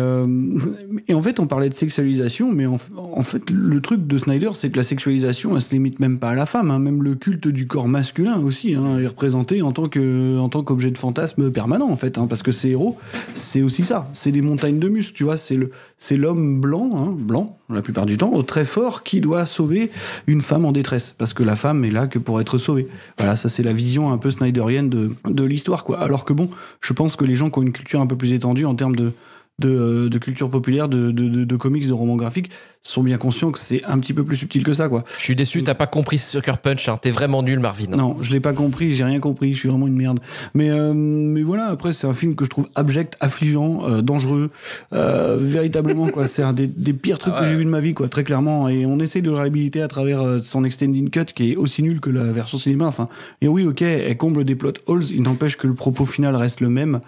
et, en fait, on parlait de sexualisation, mais en, fait, le truc de Snyder, c'est que la sexualisation, elle se limite même pas à la femme. même le culte du corps masculin aussi est représenté en tant que en tant qu'objet de fantasme permanent, en fait. parce que ces héros, c'est aussi ça. C'est des montagnes de muscles, tu vois. C'est le c'est l'homme blanc, hein, blanc la plupart du temps, très fort, qui doit sauver une femme en détresse, parce que la femme est là que pour être sauvée. Voilà, ça c'est la vision un peu snyderienne de, de l'histoire, quoi. Alors que bon, je pense que les gens qui ont une culture un peu plus étendue en termes de, de, euh, de culture populaire, de, de, de, comics, de romans graphiques, sont bien conscients que c'est un petit peu plus subtil que ça, quoi. Je suis déçu, t'as pas compris Sucker Punch, hein. t'es vraiment nul, Marvin. Non, je l'ai pas compris, j'ai rien compris, je suis vraiment une merde. Mais, euh, mais voilà, après, c'est un film que je trouve abject, affligeant, euh, dangereux, véritablement, quoi. C'est un des, des, pires trucs que j'ai vu de ma vie, quoi, très clairement. Et on essaye de le réhabiliter à travers son extended cut, qui est aussi nul que la version cinéma. Enfin, et oui, ok, elle comble des plots holes, il n'empêche que le propos final reste le même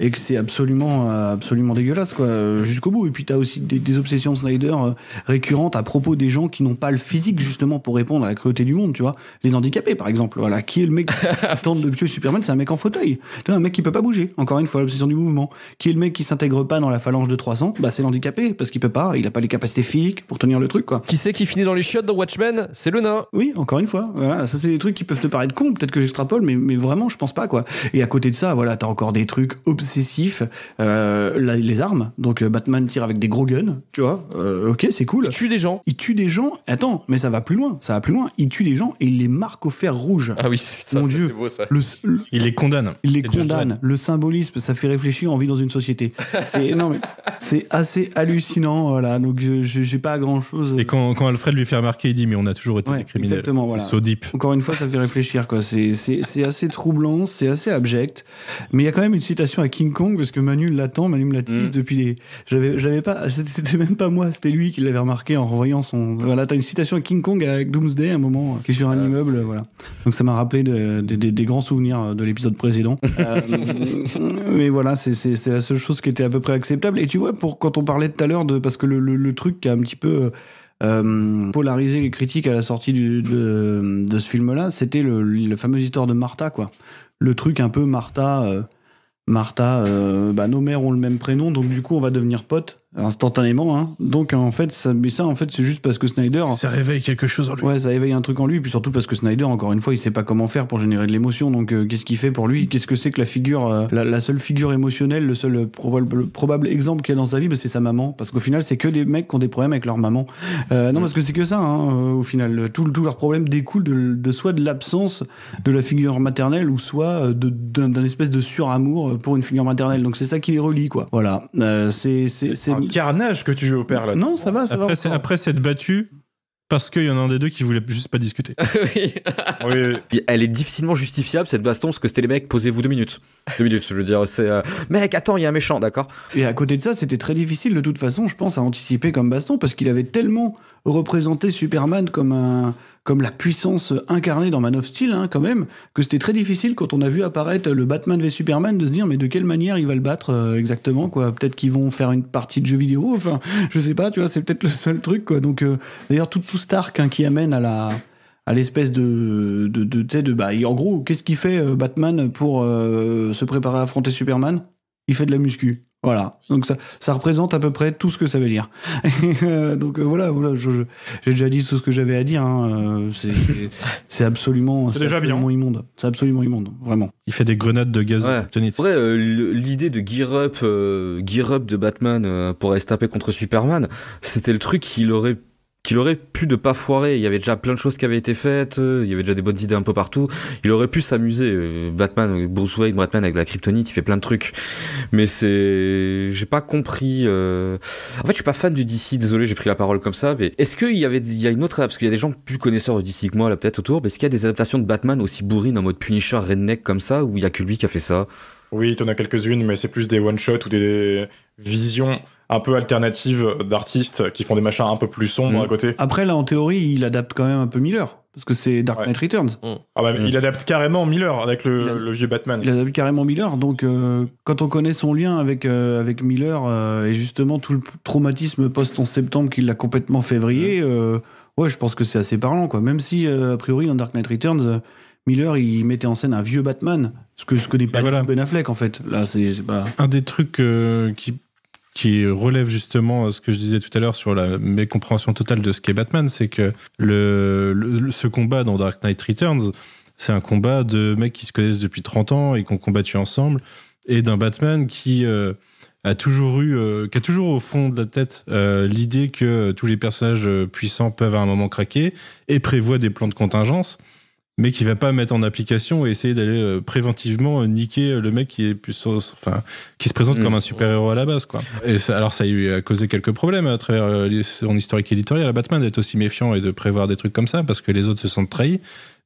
et que c'est absolument, euh, absolument dégueulasse, quoi, jusqu'au bout. Et puis, tu as aussi des, obsessions Snyder euh, récurrentes à propos des gens qui n'ont pas le physique, justement, pour répondre à la cruauté du monde, tu vois. Les handicapés, par exemple. Voilà. Qui est le mec qui [laughs] tente de tuer Superman? C'est un mec en fauteuil. un mec qui peut pas bouger. Encore une fois, l'obsession du mouvement. Qui est le mec qui s'intègre pas dans la phalange de 300? Bah, c'est l'handicapé, parce qu'il peut pas. Il a pas les capacités physiques pour tenir le truc, quoi. Qui c'est qui finit dans les chiottes dans Watchmen? C'est le nain. Oui, encore une fois. Voilà. Ça, c'est des trucs qui peuvent te paraître con. Peut-être que j'extrapole, mais, mais vraiment, je pense pas, quoi. Et à côté de ça, voilà, t'as encore des trucs obs excessif euh, les armes. Donc euh, Batman tire avec des gros guns, tu vois. Euh, ok, c'est cool. Il tue des gens. Il tue des gens. Attends, mais ça va plus loin. Ça va plus loin. Il tue des gens et il les marque au fer rouge. Ah oui, ça, Mon Dieu. Beau, ça. il les condamne. Il les condamne. Le symbolisme, ça fait réfléchir. On vit dans une société. C'est c'est assez hallucinant. Voilà. Donc je n'ai pas grand chose. Et quand, quand, Alfred lui fait remarquer, il dit mais on a toujours été des criminels. Exactement. Voilà. Encore une fois, ça fait réfléchir. Quoi. C'est assez troublant. C'est assez abject. Mais il y a quand même une citation qui King Kong parce que Manu l'attend, Manu me l'attise mm. depuis les. J'avais, j'avais pas, c'était même pas moi, c'était lui qui l'avait remarqué en revoyant son. Voilà, t'as une citation à King Kong avec Doomsday un moment qui est sur un immeuble, voilà. Donc ça m'a rappelé des grands souvenirs de l'épisode précédent. Euh. [laughs] mais voilà, c'est la seule chose qui était à peu près acceptable. Et tu vois, pour quand on parlait tout à l'heure de parce que le, truc qui a un petit peu euh, polarisé les critiques à la sortie de, ce film-là, c'était la fameuse histoire de Martha, quoi. Le truc un peu Martha, euh, Martha, euh, bah, nos mères ont le même prénom, donc du coup, on va devenir potes instantanément. Hein. Donc en fait, ça, mais ça en fait, c'est juste parce que Snyder. Ça réveille quelque chose en lui. Ouais, ça éveille un truc en lui, puis surtout parce que Snyder, encore une fois, il sait pas comment faire pour générer de l'émotion. Donc euh, qu'est-ce qu'il fait pour lui Qu'est-ce que c'est que la figure, euh, la, seule figure émotionnelle, le seul euh, probable, exemple qu'il a dans sa vie, bah, c'est sa maman. Parce qu'au final, c'est que des mecs qui ont des problèmes avec leur maman. non, parce que c'est que ça. Hein, au final, tout, tout leur problème découle de, soit de l'absence de la figure maternelle, ou soit d'un espèce de suramour pour une figure maternelle. Donc c'est ça qui les relie, quoi. Voilà. c'est carnage que tu opères là. Non, ça va, ça après, va. Après s'être battu, parce qu'il y en a un des deux qui voulait juste pas discuter. [laughs] oui. elle est difficilement justifiable cette baston parce que c'était les mecs, posez-vous deux minutes. Deux minutes, je veux dire, c'est euh, mec, attends, il y a un méchant, d'accord Et à côté de ça, c'était très difficile de toute façon, je pense, à anticiper comme baston parce qu'il avait tellement représenté Superman comme un, comme la puissance incarnée dans Man of Steel, hein, quand même, que c'était très difficile quand on a vu apparaître le Batman v Superman de se dire mais de quelle manière il va le battre euh, exactement quoi. Peut-être qu'ils vont faire une partie de jeu vidéo, [laughs] enfin je sais pas, tu vois, c'est peut-être le seul truc quoi. Donc euh, d'ailleurs tout, tout Stark hein, qui amène à la à l'espèce de de, de, de, de bah, en gros qu'est-ce qu'il fait euh, Batman pour se préparer à affronter Superman Il fait de la muscu. Voilà, donc ça, ça représente à peu près tout ce que ça veut dire. [laughs] Euh, donc euh, voilà voilà, je j'ai déjà dit tout ce que j'avais à dire. Hein, euh, [laughs] c'est absolument, c'est déjà bien. immonde. C'est absolument immonde, vraiment. Il fait des grenades de gaz ouais. Vrai, l'idée de gear up, gear up de Batman pour aller contre Superman, c'était le truc qu'il aurait il aurait pu de pas foirer. Il y avait déjà plein de choses qui avaient été faites, euh, il y avait déjà des bonnes idées un peu partout. Il aurait pu s'amuser. Euh, Batman, euh, Bruce Wayne, Batman avec la kryptonite, il fait plein de trucs. Mais c'est, j'ai pas compris. En fait, je suis pas fan du DC. Désolé, j'ai pris la parole comme ça. Mais est-ce qu'il y avait, il y a une autre parce qu'il y a des gens plus connaisseurs du DC que moi là peut-être autour. Mais est-ce qu'il y a des adaptations de Batman aussi bourrines en mode Punisher, redneck comme ça, ou il y a que lui qui a fait ça? Oui, en a quelques-unes, mais c'est plus des one-shots ou des visions un peu alternative d'artistes qui font des machins un peu plus sombres mm. à côté. Après, là, en théorie, il adapte quand même un peu Miller, parce que c'est Dark Knight Returns. Mm. Ah bah, il mm. adapte carrément Miller avec le, vieux Batman. Il adapte carrément Miller, donc euh, quand on connaît son lien avec, euh, avec Miller euh, et justement tout le traumatisme post-11 septembre qu'il l'a complètement février, ouais, je pense que c'est assez parlant, quoi. Même si, a priori, dans Dark Knight Returns. Miller, il mettait en scène un vieux Batman, ce que, ce pas Ben Affleck en fait. Là, c'est Un des trucs qui qui relève justement euh, ce que je disais tout à l'heure sur la mécompréhension totale de ce qu'est Batman, c'est que le, ce combat dans Dark Knight Returns, c'est un combat de mecs qui se connaissent depuis 30 ans et qui ont combattu ensemble, et d'un Batman qui euh, a toujours eu, euh, qui a toujours au fond de la tête l'idée que tous les personnages puissants peuvent à un moment craquer et prévoit des plans de contingence mais qui va pas mettre en application et essayer d'aller euh, préventivement euh, niquer euh, le mec qui est plus, enfin, qui se présente mm. comme un super héros à la base, quoi. Et ça, alors ça a, causé quelques problèmes à travers son historique éditorial à Batman d'être aussi méfiant et de prévoir des trucs comme ça parce que les autres se sont trahis.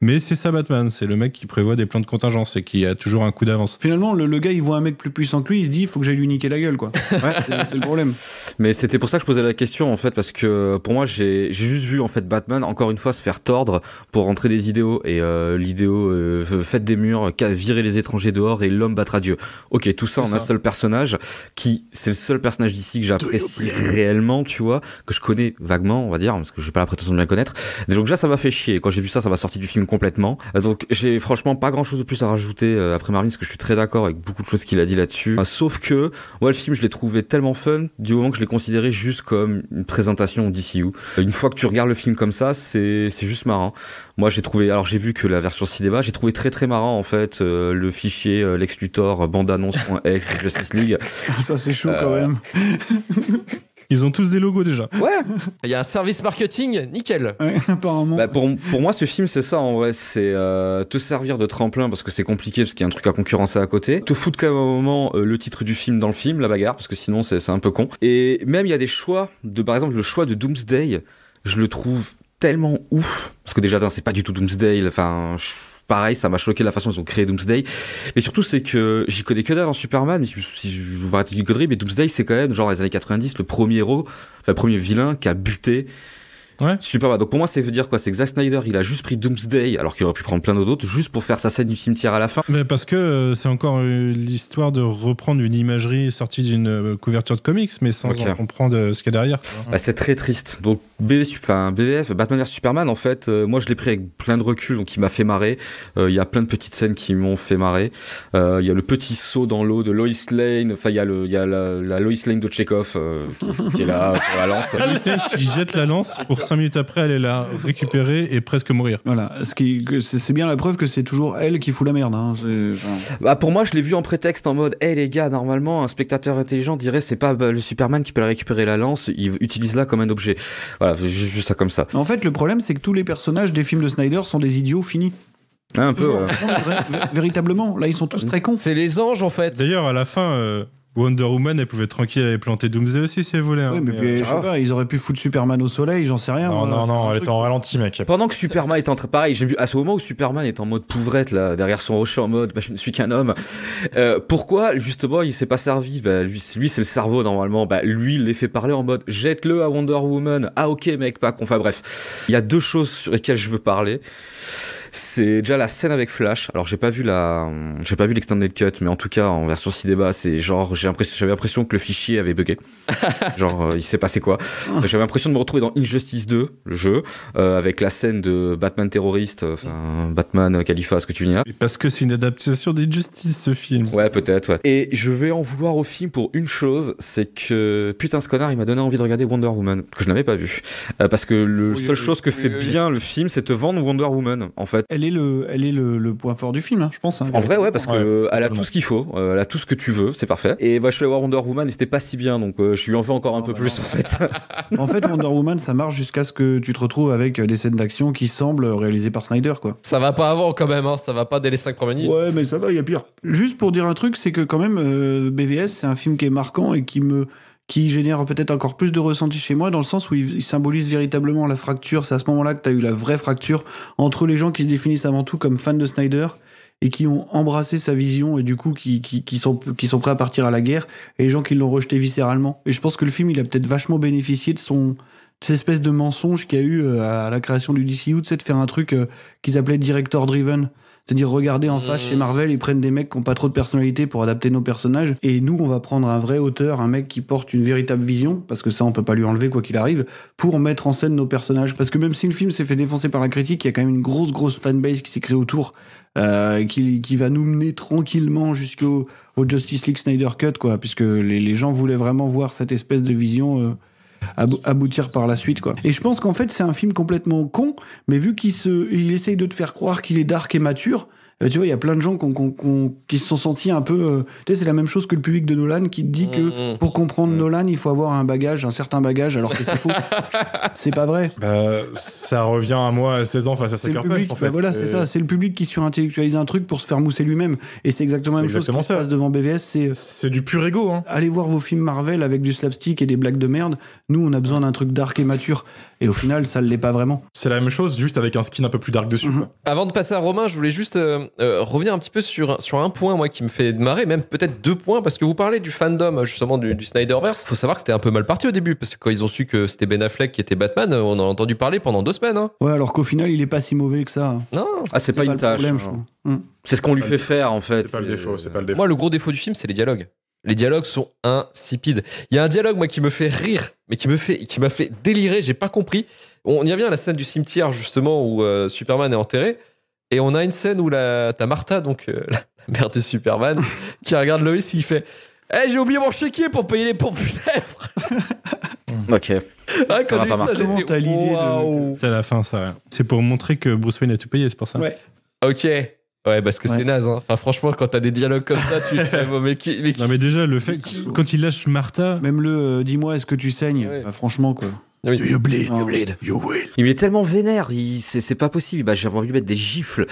Mais c'est ça Batman, c'est le mec qui prévoit des plans de contingence et qui a toujours un coup d'avance. Finalement, le, gars, il voit un mec plus puissant que lui, il se dit, il faut que j'aille lui niquer la gueule, quoi. [laughs] Ouais, c'est le problème. Mais c'était pour ça que je posais la question, en fait, parce que pour moi, j'ai juste vu, en fait, Batman, encore une fois, se faire tordre pour rentrer des idéaux. Et euh, l'idéo, euh, faites des murs, virer les étrangers dehors et l'homme battra Dieu. Ok, tout ça en un seul personnage, qui, c'est le seul personnage d'ici que j'apprécie réellement, tu vois, que je connais vaguement, on va dire, parce que je pas la prétention de bien connaître. Donc déjà, ça m'a fait chier. Quand j'ai vu ça, ça m'a sorti du film complètement. Donc j'ai franchement pas grand chose de plus à rajouter euh, après Marvin parce que je suis très d'accord avec beaucoup de choses qu'il a dit là-dessus. Euh, sauf que moi, le film je l'ai trouvé tellement fun du moment que je l'ai considéré juste comme une présentation d'ICU. Euh, une fois que tu regardes le film comme ça c'est juste marrant. Moi j'ai trouvé alors j'ai vu que la version cinéma j'ai trouvé très très marrant en fait le fichier Lex Luthor bande Justice League. [laughs] ça c'est chaud quand même. [laughs] Ils ont tous des logos déjà. Ouais. Il y a un service marketing, nickel. apparemment. Bah, pour, moi, ce film, c'est ça en vrai. C'est euh, te servir de tremplin parce que c'est compliqué, parce qu'il y a un truc à concurrencer à côté. Te foutre quand même un moment euh, le titre du film dans le film, la bagarre, parce que sinon, c'est un peu con. Et même, il y a des choix, de, par exemple, le choix de Doomsday, je le trouve tellement ouf. Parce que déjà, c'est pas du tout Doomsday. Enfin, pareil, ça m'a choqué la façon dont ils ont créé Doomsday. Mais surtout, c'est que j'y connais que dalle en Superman, mais si je vous arrêtez du connerie, mais Doomsday, c'est quand même, genre, les années 90, le premier héros, enfin, premier vilain qui a buté Super Donc pour moi, ça veut dire quoi C'est que Zack Snyder, il a juste pris Doomsday, alors qu'il aurait pu prendre plein d'autres, juste pour faire sa scène du cimetière à la fin. Mais parce que euh, c'est encore euh, l'histoire de reprendre une imagerie sortie d'une euh, couverture de comics, mais sans comprendre ce qu'il y a derrière. Bah, c'est très triste. Donc BV, BVF, Batman vs Superman, en fait, moi je l'ai pris avec plein de recul, donc il m'a fait marrer. Il y a plein de petites scènes qui m'ont fait marrer. Il y a le petit saut dans l'eau de Lois Lane. Enfin, il y a, le, y a la, Lois Lane de Chekhov qui, est là pour la lance. Lois [laughs] jette la lance pour minutes après elle est là, récupérée et presque mourir. Voilà, ce qui, c'est bien la preuve que c'est toujours elle qui fout la merde. Hein. Bah, pour moi, je l'ai vu en prétexte en mode, hé hey, les gars, normalement, un spectateur intelligent dirait c'est pas bah, le Superman qui peut récupérer la lance, il utilise là comme un objet. Voilà, j'ai vu ça comme ça. En fait, le problème, c'est que tous les personnages des films de Snyder sont des idiots finis. Un peu. véritablement, là, ils sont tous très cons. C'est les anges en fait. D'ailleurs, à la fin. Euh, Wonder Woman, elle pouvait tranquille, aller planter Doomsday aussi si elle voulait. Hein. Oui, mais, euh, ils auraient pu foutre Superman au soleil, j'en sais rien. Non, non, non, elle était en ralenti, mec. Pendant que Superman est en train, pareil, j'ai vu à ce moment où Superman est en mode pouvrette là, derrière son rocher en mode, bah, je ne suis qu'un homme. Euh, pourquoi justement il s'est pas servi Bah lui, c'est le cerveau normalement. Bah lui, il les fait parler en mode, jette-le à Wonder Woman. Ah ok, mec, pas con. Enfin bref, il y a deux choses sur lesquelles je veux parler c'est déjà la scène avec Flash. Alors j'ai pas vu la, j'ai pas vu l'extended cut, mais en tout cas en version cinéma, c'est genre j'ai l'impression, j'avais l'impression que le fichier avait bugué. [laughs] genre euh, il s'est passé quoi ah. J'avais l'impression de me retrouver dans Injustice 2, le jeu, euh, avec la scène de Batman terroriste, euh, enfin Batman Khalifa, ce que tu viens. Parce que c'est une adaptation d'Injustice ce film. Ouais peut-être. Et je vais en vouloir au film pour une chose, c'est que putain ce connard il m'a donné envie de regarder Wonder Woman que je n'avais pas vu, parce que la seule chose que fait bien le film, c'est te vendre Wonder Woman en fait elle est le, elle est le, point fort du film, hein, je pense. Hein. en vrai, ouais, parce qu'elle euh, a tout ce qu'il faut, euh, elle a tout ce que tu veux, c'est parfait. Et bah, je suis allé voir Wonder Woman et c'était pas si bien, donc euh, je lui en fais encore un ah peu bah plus, en fait. [laughs] en fait, Wonder Woman, ça marche jusqu'à ce que tu te retrouves avec des scènes d'action qui semblent réalisées par Snyder, quoi. Ça va pas avant, quand même, hein, ça va pas dès les 5 premiers minutes. Ouais, mais ça va, il y a pire. Juste pour dire un truc, c'est que quand même, BVS, c'est un film qui est marquant et qui me qui génère peut-être encore plus de ressenti chez moi, dans le sens où il symbolise véritablement la fracture. C'est à ce moment-là que tu as eu la vraie fracture entre les gens qui se définissent avant tout comme fans de Snyder et qui ont embrassé sa vision et du coup qui, sont, qui sont prêts à partir à la guerre et les gens qui l'ont rejeté viscéralement. Et je pense que le film, il a peut-être vachement bénéficié de son cette espèce de mensonge qu'il y a eu euh, à la création du DCU, tu de faire un truc euh, qu'ils appelaient director driven. C'est-à-dire, regardez en face chez mm. Marvel, ils prennent des mecs qui n'ont pas trop de personnalité pour adapter nos personnages. Et nous, on va prendre un vrai auteur, un mec qui porte une véritable vision, parce que ça, on peut pas lui enlever quoi qu'il arrive, pour mettre en scène nos personnages. Parce que même si le film s'est fait défoncer par la critique, il y a quand même une grosse, grosse fanbase qui s'est créée autour, euh, qui, va nous mener tranquillement jusqu'au Justice League Snyder Cut, quoi, puisque les, les, gens voulaient vraiment voir cette espèce de vision. Euh, aboutir par la suite quoi. Et je pense qu'en fait c'est un film complètement con, mais vu qu'il se, il essaye de te faire croire qu'il est dark et mature, euh, tu vois, il y a plein de gens qui se sont sentis un peu. Euh, tu sais, c'est la même chose que le public de Nolan qui dit que mm, mm. pour comprendre mm. Nolan, il faut avoir un bagage, un certain bagage, alors que c'est faux. [laughs] c'est pas vrai. Bah, ça revient à moi à 16 ans face à Sucker En bah, fait. voilà, c'est ça. C'est le public qui surintellectualise un truc pour se faire mousser lui-même. Et c'est exactement la même chose qui se passe devant BVS. Euh, c'est, du pur ego. Hein. Allez voir vos films Marvel avec du slapstick et des blagues de merde. Nous, on a besoin d'un truc dark et mature. Et au final, ça ne l'est pas vraiment. C'est la même chose, juste avec un skin un peu plus dark dessus. Mhm. Avant de passer à Romain, je voulais juste euh, euh, revenir un petit peu sur, sur un point, moi, qui me fait démarrer, même peut-être deux points, parce que vous parlez du fandom, justement, du, du Snyderverse. faut savoir que c'était un peu mal parti au début, parce que quand ils ont su que c'était Ben Affleck qui était Batman, euh, on en a entendu parler pendant deux semaines. Hein. Ouais, alors qu'au final, il n'est pas si mauvais que ça. Non, ah, c'est pas, pas, une tâche. Hein. Mm. C'est ce qu'on lui fait faire, en fait. C'est pas le défaut, c'est pas le défaut. Moi, le gros défaut du film, c'est les dialogues. Les dialogues sont insipides. Il y a un dialogue, moi, qui me fait rire, mais qui me fait, qui m'a fait délirer. J'ai pas compris. On y revient à la scène du cimetière, justement, où euh, Superman est enterré. Et on a une scène où la, t'as Martha, donc euh, [laughs] la mère de Superman, [laughs] qui regarde et qui fait Eh, j'ai oublié mon chéquier pour payer les pompes funèbres [laughs] Ok. Ah, ça pas C'est à la fin, ça. C'est pour montrer que Bruce Wayne a tout payé, c'est pour ça. Ouais. Ok. Ouais, parce que c'est naze. Hein. franchement, quand t'as des dialogues comme ça, tu [laughs] fais, mais, Non, mais déjà, le fait, quand il lâche Martha. Même le euh, dis-moi, est-ce que tu saignes bah, Franchement, quoi. you Il est tellement vénère, c'est pas possible. Bah, j'ai envie de mettre des gifles.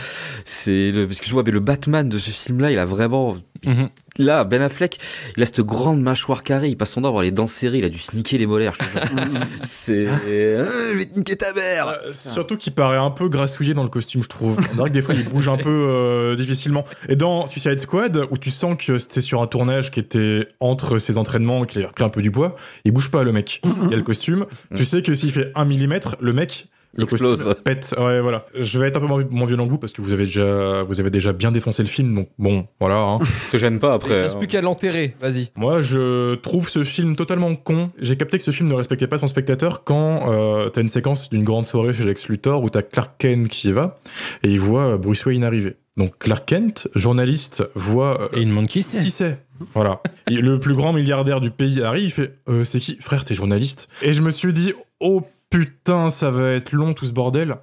C'est le, parce que je le Batman de ce film-là, il a vraiment Mhm. Là, Ben Affleck, il a cette grande mâchoire carrée, il passe son temps à avoir les dents serrées, il a dû sniquer les molaires. [laughs] C'est. Ah. Euh, je vais te niquer ta mère euh, Surtout qu'il paraît un peu grassouillé dans le costume, je trouve. On dirait que des fois il bouge un peu euh, difficilement. Et dans Suicide Squad, où tu sens que c'était sur un tournage qui était entre ses entraînements, qu'il a pris un peu du poids il bouge pas le mec. Il a le costume. Mm. Tu sais que s'il fait un millimètre, le mec le [laughs] Pète. Ouais, voilà. Je vais être un peu moins, violent parce que vous avez déjà, vous avez déjà bien défoncé le film, donc bon, voilà. Hein. [laughs] que j'aime pas après. Il reste plus hein. qu'à l'enterrer. Vas-y. Moi, je trouve ce film totalement con. J'ai capté que ce film ne respectait pas son spectateur quand tu euh, t'as une séquence d'une grande soirée chez Lex Luthor où t'as Clark Kent qui y va et il voit euh, Bruce Wayne arriver. Donc Clark Kent, journaliste, voit. Euh, et il demande qui c'est. Qui c'est Voilà. le plus grand milliardaire du pays arrive. Il fait c'est qui, frère T'es journaliste Et je me suis dit oh putain, ça va être long tout ce bordel.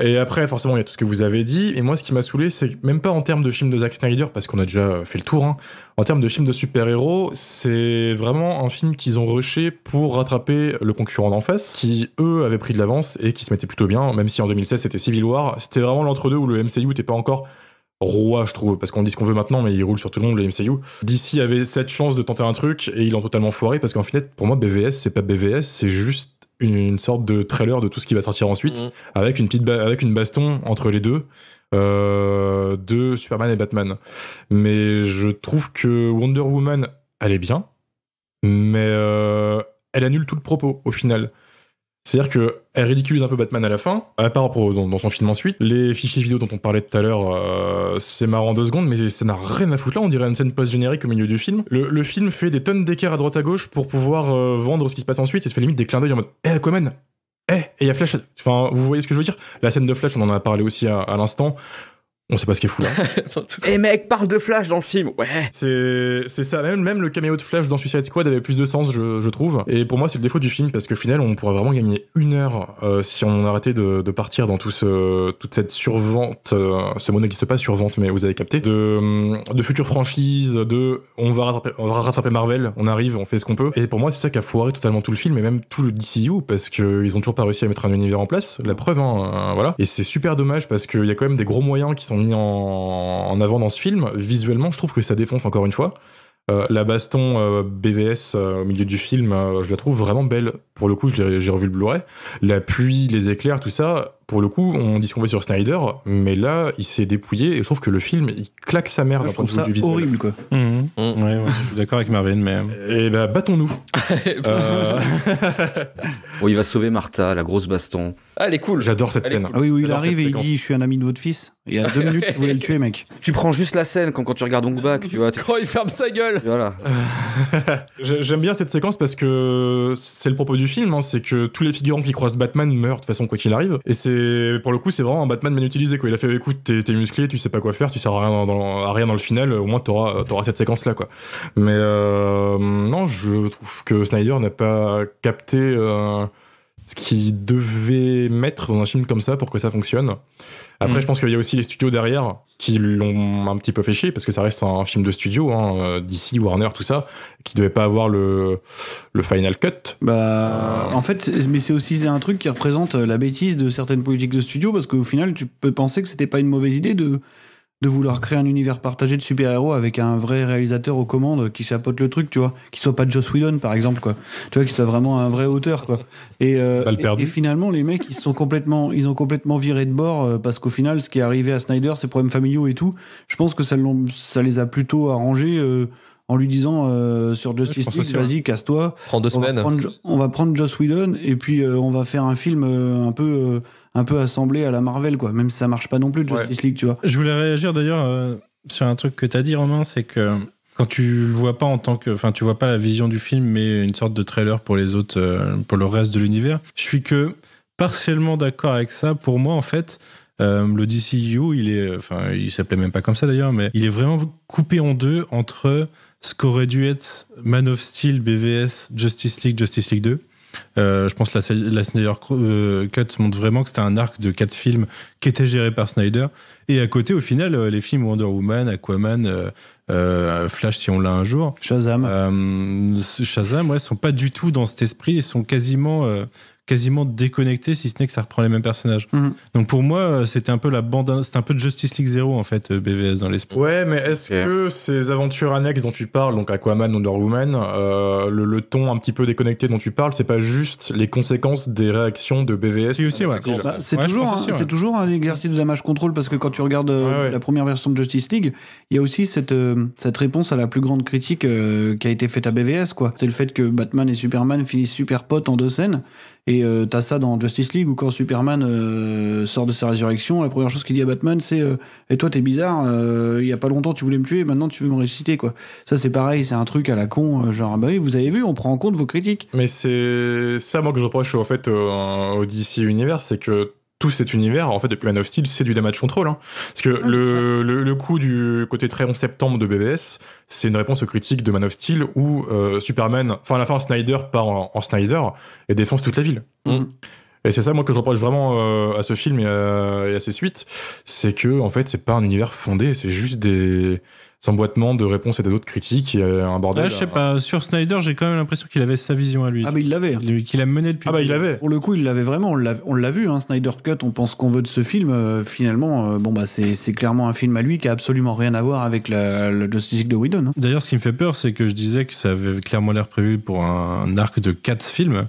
Et après, forcément, il y a tout ce que vous avez dit. Et moi, ce qui m'a saoulé, c'est même pas en termes de film de Zack Snyder, parce qu'on a déjà fait le tour. Hein, en termes de films de super-héros, c'est vraiment un film qu'ils ont rushé pour rattraper le concurrent d'en face, qui eux avaient pris de l'avance et qui se mettait plutôt bien, même si en 2016 c'était Civil War. C'était vraiment l'entre-deux où le MCU n'était pas encore roi, je trouve, parce qu'on dit ce qu'on veut maintenant, mais il roule sur tout le monde, le MCU. DC avait cette chance de tenter un truc et il a totalement foiré parce qu'en fait, pour moi, BVS, c'est pas BVS, c'est juste une, sorte de trailer de tout ce qui va sortir ensuite, mhm. avec, une petite avec une baston entre les deux. Euh, de Superman et Batman. Mais je trouve que Wonder Woman, elle est bien, mais euh, elle annule tout le propos au final. C'est-à-dire qu'elle ridiculise un peu Batman à la fin, à part dans, son film ensuite. Les fichiers vidéo dont on parlait tout à l'heure, euh, c'est marrant deux secondes, mais ça n'a rien à foutre là. On dirait une scène post-générique au milieu du film. Le, film fait des tonnes d'équerres à droite à gauche pour pouvoir euh, vendre ce qui se passe ensuite et se fait limite des clins d'œil en mode Eh, Aquaman Eh, et il y a Flash. Enfin, vous voyez ce que je veux dire La scène de Flash, on en a parlé aussi à l'instant. On sait pas ce qu'il fou hein. là. [laughs] Et mec, parle de Flash dans le film, ouais. C'est ça, même, même le caméo de Flash dans Suicide Squad avait plus de sens, je, je trouve. Et pour moi, c'est le défaut du film, parce que final, on pourrait vraiment gagner une heure euh, si on arrêtait de, de, partir dans tout ce, toute cette survente, euh, ce mot n'existe pas, survente, mais vous avez capté, de, hum, de futures franchises, de on va, rattraper, on va rattraper Marvel, on arrive, on fait ce qu'on peut. Et pour moi, c'est ça qui a foiré totalement tout le film, et même tout le DCU, parce qu'ils ont toujours pas réussi à mettre un univers en place, la preuve, hein, euh, voilà. Et c'est super dommage, parce qu'il y a quand même des gros moyens qui sont mis en, avant dans ce film. Visuellement, je trouve que ça défonce encore une fois. Euh, la baston euh, BVS euh, au milieu du film, je la trouve vraiment belle. Pour le coup, j'ai revu le Blu-ray. La pluie, les éclairs, tout ça, pour le coup, on dit qu'on veut sur Snyder, mais là, il s'est dépouillé et je trouve que le film, il claque sa mère. je trouve ça horrible, quoi. Mm-hmm. Mm. je suis d'accord avec Marvin, mais. Euh. Eh bah, battons-nous. [laughs] Euh. [laughs] il va sauver Martha, la grosse baston. Ah, elle est cool. J'adore cette scène. Ah oui, oui, il arrive et il dit Je suis un ami de votre fils. Il y a deux minutes, vous voulez le tuer, mec. Tu prends juste la scène quand, tu regardes Ongback, tu vois. il ferme sa gueule. Voilà. [laughs] J'aime bien cette séquence parce que c'est le propos du film, hein, c'est que tous les figurants qui croisent Batman meurent de toute façon, quoi qu'il arrive. Et c'est pour le coup, c'est vraiment un Batman mal utilisé. Quoi. Il a fait écoute, t'es musclé, tu sais pas quoi faire, tu sers à rien dans, rien dans le final. Au moins, t'auras auras cette séquence là, quoi. Mais euh, non, je trouve que Snyder n'a pas capté euh, ce qu'il devait mettre dans un film comme ça pour que ça fonctionne. Après, mm. je pense qu'il y a aussi les studios derrière qui l'ont un petit peu fait chier parce que ça reste un, film de studio, hein, euh, DC, Warner, tout ça, qui devait pas avoir le, le final cut. Bah, en fait, mais c'est aussi un truc qui représente la bêtise de certaines politiques de studio parce qu'au final, tu peux penser que c'était pas une mauvaise idée de de vouloir créer un univers partagé de super-héros avec un vrai réalisateur aux commandes qui chapeaute le truc, tu vois. Qui soit pas Joss Whedon, par exemple, quoi. Tu vois, qui soit vraiment un vrai auteur, quoi. Et, euh, finalement, les mecs, ils sont complètement, ils ont complètement viré de bord euh, parce qu'au final, ce qui est arrivé à Snyder, ses problèmes familiaux et tout, je pense que ça, ça les a plutôt arrangés. Euh, en lui disant sur Justice League, vas-y, casse-toi. deux on Va prendre, on va prendre Joss Whedon et puis on va faire un film un peu un peu assemblé à la Marvel, quoi. Même si ça marche pas non plus, Justice League, tu vois. Je voulais réagir d'ailleurs euh, sur un truc que t'as dit, Romain, c'est que quand tu le vois pas en tant que, enfin, tu vois pas la vision du film, mais une sorte de trailer pour les autres, euh, pour le reste de l'univers. Je suis que partiellement d'accord avec ça. Pour moi, en fait, euh, le DCU, e il est, enfin, il s'appelait même pas comme ça d'ailleurs, mais il est vraiment coupé en deux entre ce qu'aurait dû être Man of Steel, BVS, Justice League, Justice League 2 euh, je pense que la, Snyder euh, Cut montre vraiment que c'était un arc de quatre films qui était géré par Snyder. Et à côté, au final, euh, les films Wonder Woman, Aquaman, euh, Flash si on l'a un jour. Shazam. Shazam, ouais, sont pas du tout dans cet esprit. Ils sont quasiment quasiment déconnecté, si ce n'est que ça reprend les mêmes personnages. Mhm. Donc pour moi, euh, c'était un peu la bande, un peu de Justice League Zero en fait, euh, BVS dans l'esprit. Ouais, mais est-ce que ces aventures annexes dont tu parles, donc Aquaman, Wonder Woman, euh, le, ton un petit peu déconnecté dont tu parles, c'est pas juste les conséquences des réactions de BVS C'est bah, aussi, C'est toujours, c'est toujours un exercice de damage control parce que quand tu regardes la première version de Justice League, il y a aussi cette, cette réponse à la plus grande critique qui a été faite à BVS, quoi. C'est le fait que Batman et Superman finissent super potes en deux scènes et euh, t'as ça dans Justice League où quand Superman euh, sort de sa résurrection, la première chose qu'il dit à Batman, c'est euh, Et toi, t'es bizarre, il y a pas longtemps tu voulais me tuer, maintenant tu veux me ressusciter, quoi. Ça, c'est pareil, c'est un truc à la con, genre, bah oui, vous avez vu, on prend en compte vos critiques. Mais c'est ça, moi, que je reproche, en fait, au DC Universe, c'est que tout cet univers, en fait, depuis Man of Steel, c'est du damage control. Hein. Parce que le, le, coup du côté très 11 septembre de BBS, c'est une réponse aux critiques de Man of Steel où euh, Superman, enfin à la fin, Snyder part en, Snyder et défonce toute la ville. Mm. Et c'est ça, moi, que je reproche vraiment euh, à ce film et à ses suites, c'est que, en fait, c'est pas un univers fondé, c'est juste des s'emboîtement de réponses et d'autres critiques un bordel. Ah, je sais pas. Sur Snyder, j'ai quand même l'impression qu'il avait sa vision à lui. Ah, mais il l'avait. Qu'il a mené depuis. Ah, bah, il l'avait. Pour le coup, il l'avait vraiment. On l'a vu, hein, Snyder Cut. On pense qu'on veut de ce film. Euh, finalement, euh, bon, bah, c'est clairement un film à lui qui a absolument rien à voir avec le Justice de Whedon. Hein. D'ailleurs, ce qui me fait peur, c'est que je disais que ça avait clairement l'air prévu pour un, un arc de 4 films.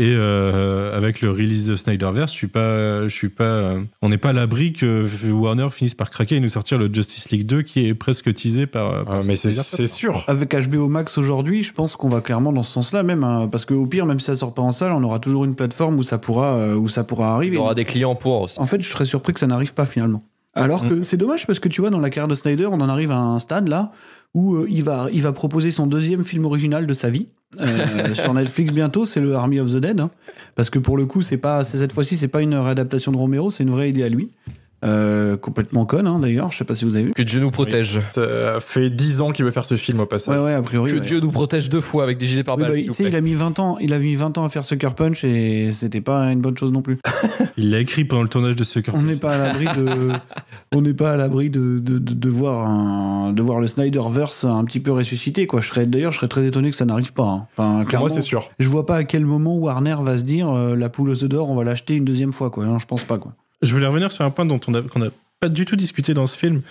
Et euh, avec le release de Snyderverse, je suis pas, je suis pas, euh, on n'est pas à l'abri que Warner finisse par craquer et nous sortir le Justice League 2 qui est presque teasé par. Ah, mais c'est sûr. Avec HBO Max aujourd'hui, je pense qu'on va clairement dans ce sens-là même, hein, parce parce qu'au pire, même si ça sort pas en salle, on aura toujours une plateforme où ça pourra, euh, où ça pourra arriver. Il aura des clients pour aussi. En fait, je serais surpris que ça n'arrive pas finalement. Alors mm. que c'est dommage parce que tu vois, dans la carrière de Snyder, on en arrive à un stade là où il, va, il va proposer son deuxième film original de sa vie. Euh, [laughs] sur Netflix bientôt, c'est le Army of the Dead. Hein. parce que pour le coup, c'est pas, cette fois-ci, c'est pas une réadaptation de Romero, c'est une vraie idée à lui. Euh, complètement con hein, d'ailleurs, je sais pas si vous avez vu. Que Dieu nous protège. Ça fait 10 ans qu'il veut faire ce film au passage. a priori, que Dieu nous protège deux fois avec des gilets bah, pare-balles. il, a mis 20 ans, il a mis 20 ans à faire Sucker Punch et c'était pas une bonne chose non plus. [laughs] il l'a écrit pendant le tournage de Sucker Punch. [laughs] On n'est pas à l'abri de on n'est pas à l'abri de, voir un, de voir le Snyderverse un petit peu ressuscité quoi. Je serais d'ailleurs, je serais très étonné que ça n'arrive pas. Hein. Enfin, clairement, moi c'est sûr. Je vois pas à quel moment Warner va se dire euh, la poule aux d'or, on va l'acheter une deuxième fois quoi. Non, je pense pas quoi. Je voulais revenir sur un point dont on n'a pas du tout discuté dans ce film.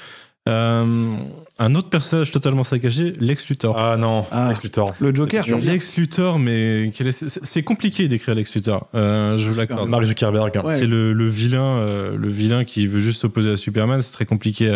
Euh, un autre personnage totalement saccagé, Lex Luthor. Ah non, ah. Lex Luthor. Le Joker. Lex Luthor, mais c'est compliqué d'écrire Lex Luthor. Euh, je l'accorde. Mark Zuckerberg. Hein. C'est le, vilain, euh, le vilain qui veut juste s'opposer à Superman. C'est très compliqué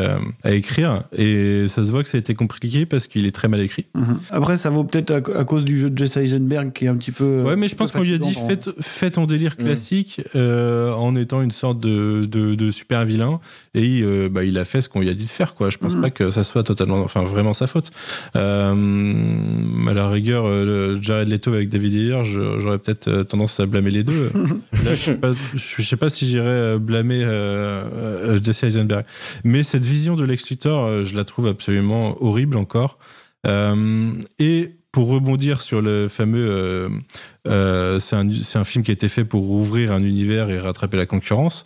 à, écrire et ça se voit que ça a été compliqué parce qu'il est très mal écrit. Mhm. Après, ça vaut peut-être à, cause du jeu de Jesse Eisenberg qui est un petit peu. Euh, ouais, mais je pense qu'on lui a dit fait faites, ton délire mhm. classique euh, en étant une sorte de, super vilain et bah, il a fait ce qu'on lui a dit de faire quoi. Je pense mhm. pas que ça soit enfin vraiment sa faute. Euh, à la rigueur, euh, Jared Leto avec David Ayer, j'aurais peut-être euh, tendance à blâmer les deux. [laughs] Là, je sais sais pas si j'irais blâmer euh, Jesse Eisenberg. Mais cette vision de Lex Luthor, je la trouve absolument horrible encore. et pour rebondir sur le fameux, c'est un, un, film qui a été fait pour ouvrir un univers et rattraper la concurrence.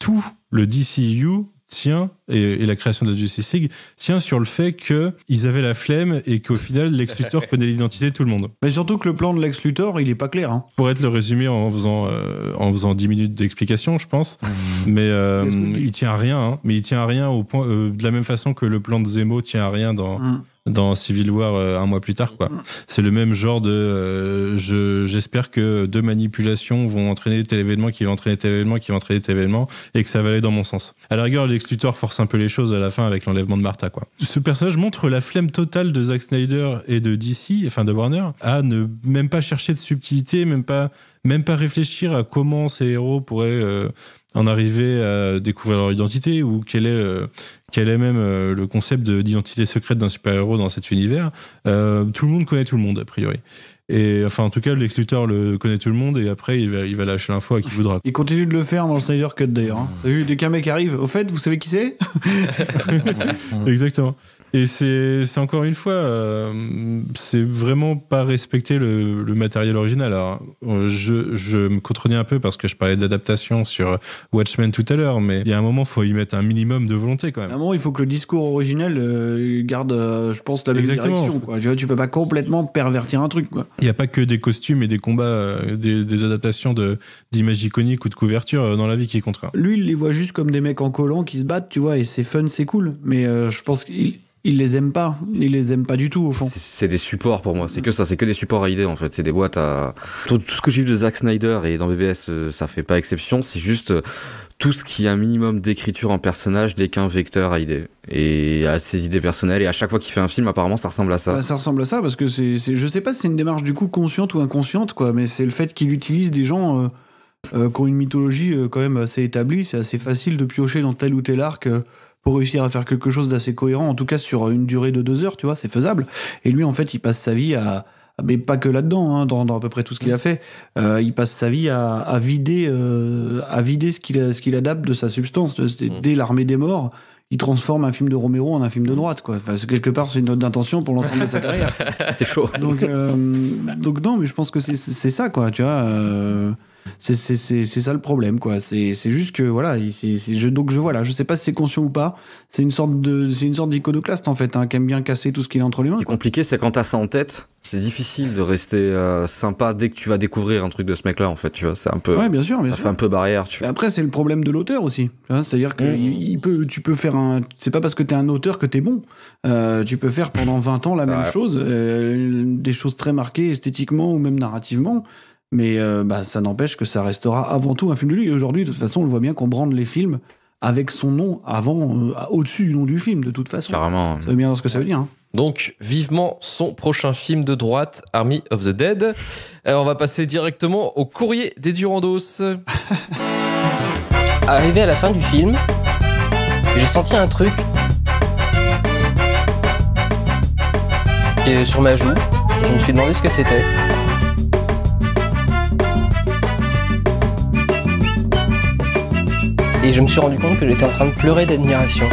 Tout le DCU tient, et, la création de la Justice League, tient sur le fait qu'ils avaient la flemme et qu'au final, Lex Luthor connaît [laughs] l'identité de tout le monde. Mais surtout que le plan de Lex Luthor, il est pas clair. Hein. Pour être le résumé en faisant, euh, en faisant 10 minutes d'explication, je pense, mmh. mais euh, il tient à rien. Hein. Mais il tient à rien au point, euh, de la même façon que le plan de Zemo tient à rien dans. Mmh dans Civil War euh, un mois plus tard. quoi. C'est le même genre de euh, je, j'espère que deux manipulations vont entraîner tel événement qui va entraîner tel événement qui va entraîner tel événement et que ça va aller dans mon sens. À la rigueur, l'exclutor force un peu les choses à la fin avec l'enlèvement de Martha. quoi. Ce personnage montre la flemme totale de Zack Snyder et de DC, enfin de Warner, à ne même pas chercher de subtilité, même pas, même pas réfléchir à comment ces héros pourraient... Euh, en arriver à découvrir leur identité ou quel est, euh, quel est même euh, le concept d'identité secrète d'un super-héros dans cet univers. Euh, tout le monde connaît tout le monde, a priori. Et enfin, en tout cas, l'excluteur le connaît tout le monde et après, il va, lâcher l'info à qui voudra. Il continue de le faire dans le Snyder Cut d'ailleurs. Hein. Mmh. vu, dès qu'un mec arrive, au fait, vous savez qui c'est [laughs] [laughs] Exactement. Et c'est encore une fois, euh, c'est vraiment pas respecter le, matériel original. Alors, je, me contredis un peu parce que je parlais d'adaptation sur Watchmen tout à l'heure, mais il y a un moment, il faut y mettre un minimum de volonté quand même. il faut que le discours original euh, garde, euh, je pense, la même direction. Tu, vois, peux pas complètement pervertir un truc. Il n'y a pas que des costumes et des combats, des, adaptations d'images iconiques ou de couverture dans la vie qui comptent. Quoi. Lui, il les voit juste comme des mecs en collant qui se battent, tu vois, et c'est fun, c'est cool. Mais je pense qu'il ils les aime pas. Il les aime pas du tout, au fond. C'est des supports pour moi. C'est que ça. C'est que des supports à idées, en fait. C'est des boîtes à. Tout, ce que j'ai vu de Zack Snyder et dans BBS, euh, ça fait pas exception. C'est juste euh, tout ce qui a un minimum d'écriture en personnage dès qu'un vecteur à idées et à ses idées personnelles et à chaque fois qu'il fait un film apparemment ça ressemble à ça bah, ça ressemble à ça parce que c'est je sais pas si c'est une démarche du coup consciente ou inconsciente quoi mais c'est le fait qu'il utilise des gens euh, qui ont une mythologie quand même assez établie c'est assez facile de piocher dans tel ou tel arc pour réussir à faire quelque chose d'assez cohérent, en tout cas sur une durée de deux heures, tu vois, c'est faisable. Et lui, en fait, il passe sa vie à, mais pas que là-dedans, hein, dans, à peu près tout ce qu'il a fait. Euh, il passe sa vie à, à vider, euh, à vider ce qu'il ce qu'il adapte de sa substance. Mm. Dès l'armée des morts, il transforme un film de Romero en un film de droite, quoi. Enfin, quelque part, c'est une note d'intention pour l'ensemble de sa carrière. [laughs] c'est chaud. Donc, euh, donc non, mais je pense que c'est ça, quoi. Tu vois. C'est ça le problème, quoi. C'est juste que, voilà, c je, donc je, je sais pas si c'est conscient ou pas. C'est une sorte de c'est une sorte d'iconoclaste, en fait, hein, qui aime bien casser tout ce qu'il a entre les mains. c'est compliqué, c'est quand t'as ça en tête, c'est difficile de rester euh, sympa dès que tu vas découvrir un truc de ce mec-là, en fait, tu vois. C'est un peu. Ouais, bien sûr, bien ça fait un peu barrière, tu vois. Après, c'est le problème de l'auteur aussi. C'est-à-dire que mmh. il, peut, tu peux faire un. C'est pas parce que t'es un auteur que t'es bon. Euh, tu peux faire pendant 20 ans la même chose, euh, des choses très marquées esthétiquement ou même narrativement. Mais euh, bah, ça n'empêche que ça restera avant tout un film de lui. Et aujourd'hui, de toute façon, on le voit bien qu'on brande les films avec son nom avant, euh, au-dessus du nom du film, de toute façon. Ça veut bien ce que ça veut dire. Hein. Donc, vivement son prochain film de droite, Army of the Dead. Euh, on va passer directement au courrier des Durandos. [laughs] Arrivé à la fin du film, j'ai senti un truc Et sur ma joue. Je me suis demandé ce que c'était. et je me suis rendu compte que j'étais en train de pleurer d'admiration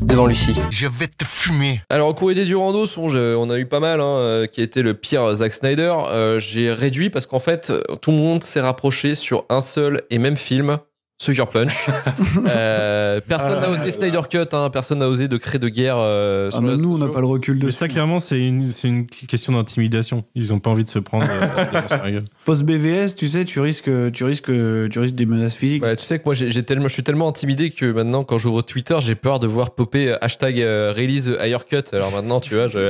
devant Lucie. Je vais te fumer. Alors, au cours des Durando, euh, on a eu pas mal, hein, euh, qui était le pire euh, Zack Snyder. J'ai réduit parce qu'en fait, tout le monde s'est rapproché sur un seul et même film Sucker Punch. [laughs] Euh, personne n'a ah. osé Snyder Cut, hein. personne n'a osé de créer de guerre. Euh, ah, nous, on n'a pas le recul de ça. clairement, c'est une, question d'intimidation. Ils n'ont pas envie de se prendre. Euh, Post-BVS, tu sais, tu risques, tu, risques, tu risques des menaces physiques. tu sais que moi, tellement, je suis tellement intimidé que maintenant, quand j'ouvre Twitter, j'ai peur de voir popper euh, hashtag release higher cut. Alors maintenant, tu vois, [laughs] je...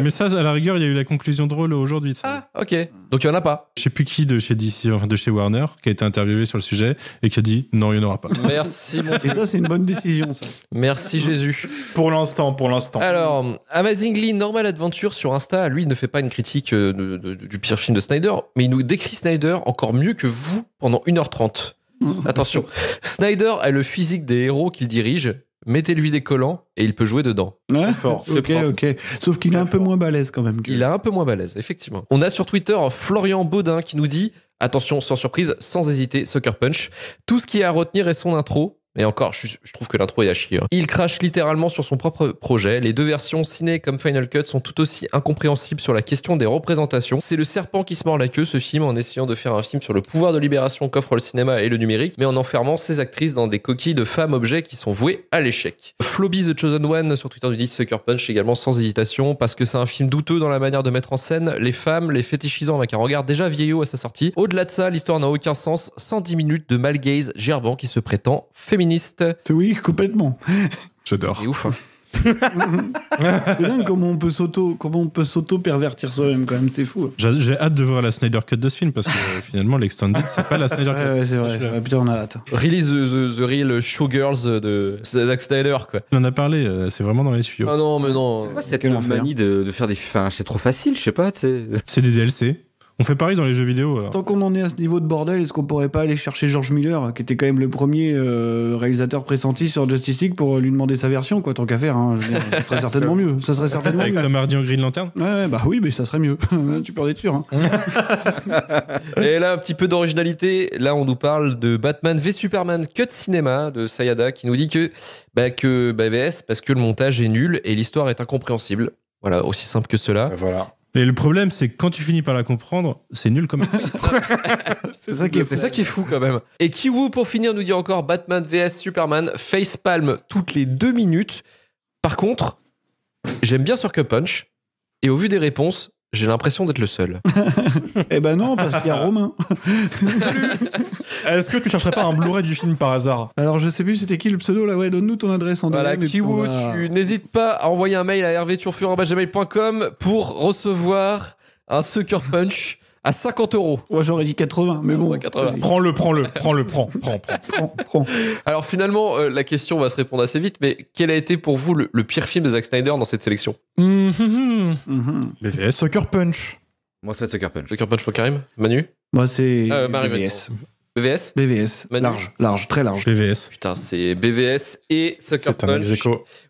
Mais ça, à la rigueur, il y a eu la conclusion drôle aujourd'hui. Ah, ok. Donc il n'y en a pas. Je ne sais plus qui de chez DC, enfin de chez Warner, qui a été interviewé sur le sujet et qui a dit non, il n'y en aura pas. [laughs] Merci. Et ça, c'est une bonne décision, ça. Merci Jésus. Pour l'instant, pour l'instant. Alors, Amazingly Normal Adventure sur Insta, lui, ne fait pas une critique euh, du pire film de Snyder, mais il nous décrit Snyder encore mieux que vous pendant 1h30. [laughs] Attention, Snyder a le physique des héros qu'il dirige, mettez-lui des collants et il peut jouer dedans. Ouais, ok, ok. Sauf qu'il est un peu moins balèze quand même. Il est un peu moins balèze, effectivement. On a sur Twitter Florian Baudin qui nous dit Attention, sans surprise, sans hésiter, Sucker Punch. Tout ce qui est à retenir est son intro, et encore, je, trouve que l'intro est à chier. Hein. Il crache littéralement sur son propre projet. Les deux versions, ciné comme Final Cut, sont tout aussi incompréhensibles sur la question des représentations. C'est le serpent qui se mord la queue, ce film, en essayant de faire un film sur le pouvoir de libération qu'offre le cinéma et le numérique, mais en enfermant ses actrices dans des coquilles de femmes-objets qui sont vouées à l'échec. Flobby The Chosen One sur Twitter du dit Sucker Punch également sans hésitation, parce que c'est un film douteux dans la manière de mettre en scène les femmes, les fétichisant avec un regard déjà vieillot à sa sortie. Au-delà de ça, l'histoire n'a aucun sens, 110 minutes de malgaze gerbant qui se prétend féminine oui, complètement. J'adore. C'est ouf. Hein. [laughs] comment on peut s'auto comment on peut s'auto pervertir soi-même quand même c'est fou j'ai hâte de voir la Snyder Cut de ce film parce que euh, finalement l'extended c'est pas la Snyder Cut c'est vrai putain on a hâte release the, the, real showgirls de Zack Snyder quoi on en a parlé euh, c'est vraiment dans les tuyaux ah non mais non c'est quoi cette manie de, de, faire des enfin c'est trop facile je sais pas c'est des DLC on fait pareil dans les jeux vidéo. Alors. Tant qu'on en est à ce niveau de bordel, est-ce qu'on pourrait pas aller chercher George Miller, qui était quand même le premier euh, réalisateur pressenti sur Justice League, pour lui demander sa version, quoi, tant qu'à faire. Hein. ça serait certainement mieux. Ça serait certainement Avec mieux. en Green Lantern. Ouais, bah oui, mais ça serait mieux. [laughs] tu peux en être sûr. Hein. [laughs] Et là, un petit peu d'originalité. Là, on nous parle de Batman v Superman Cut cinéma de Sayada, qui nous dit que bah, que BVS parce que le montage est nul et l'histoire est incompréhensible. Voilà, aussi simple que cela. Voilà. Mais le problème, c'est que quand tu finis par la comprendre, c'est nul comme. [laughs] c'est ça, qui c'est ça qui est fou quand même. Et Kiwoo, pour finir, nous dit encore Batman vs Superman, face facepalm toutes les deux minutes. Par contre, j'aime bien sur Cup Punch. Et au vu des réponses, j'ai l'impression d'être le seul. [laughs] eh ben non, parce qu'il y a Romain. [laughs] Est-ce que tu chercherais pas un Blu-ray du film par hasard Alors, je sais plus c'était qui le pseudo là. Ouais, donne-nous ton adresse en Voilà, Kiwo, tu n'hésites pas à envoyer un mail à hervéturfur.com pour recevoir un sucker punch. à 50 euros. Moi, j'aurais dit 80, mais bon. Prends-le, prends-le, prends-le, prends, prends, prends, [laughs] prends. Alors finalement, euh, la question va se répondre assez vite, mais quel a été pour vous le, pire film de Zack Snyder dans cette sélection mm-hmm. Mm-hmm. Sucker Punch. Moi, c'est Sucker Punch. Sucker Punch pour Karim Manu Moi, c'est ah, Marie BVS BVS, large, large, très large. BVS. Putain, c'est BVS et Sucker Punch.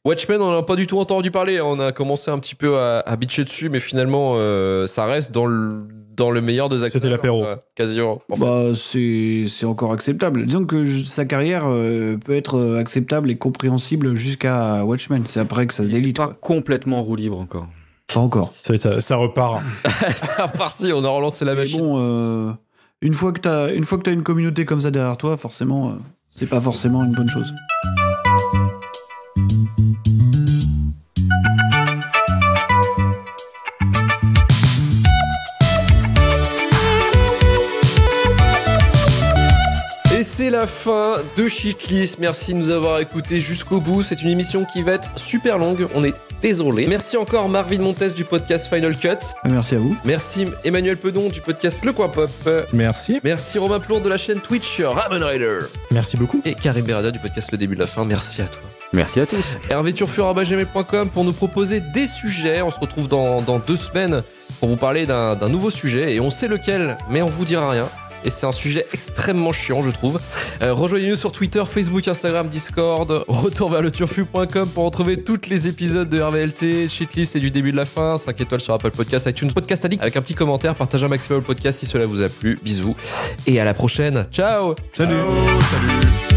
Watchmen, on n'en a pas du tout entendu parler. On a commencé un petit peu à, à bitcher dessus, mais finalement, euh, ça reste dans le, dans le meilleur de Zack C'était l'apéro. quasiment. Bah, c'est encore acceptable. Disons que sa carrière euh, peut être euh, acceptable et compréhensible jusqu'à Watchmen. C'est après que ça se délite. Pas complètement roue libre encore. Pas encore. Ça, repart. [laughs] ça repart si, on a relancé la mais machine. bon une fois que tu as, une communauté comme ça derrière toi, forcément, euh, c'est pas forcément une bonne chose. fin euh, de List. Merci de nous avoir écoutés jusqu'au bout. C'est une émission qui va être super longue. On est désolé. Merci encore Marvin Montes du podcast Final Cut. Merci à vous. Merci Emmanuel Pedon du podcast Le Coin Pop. Merci. Merci Romain Plon de la chaîne Twitch Ramen Rider. Merci beaucoup. Et Karim Berada du podcast Le Début de la Fin. Merci à toi. Merci à tous. Hervé pour nous proposer des sujets. On se retrouve dans, dans deux semaines pour vous parler d'un nouveau sujet et on sait lequel, mais on vous dira rien et c'est un sujet extrêmement chiant, je trouve. Euh, rejoignez-nous sur Twitter, Facebook, Instagram, Discord. [laughs] Retour vers le turfu.com pour retrouver tous les épisodes de RVLT, Cheatlist et du début de la fin. 5 étoiles sur Apple Podcast, iTunes, Podcast Addict avec un petit commentaire. Partagez un maximum le podcast si cela vous a plu. Bisous et à la prochaine. Ciao. Salut. salut.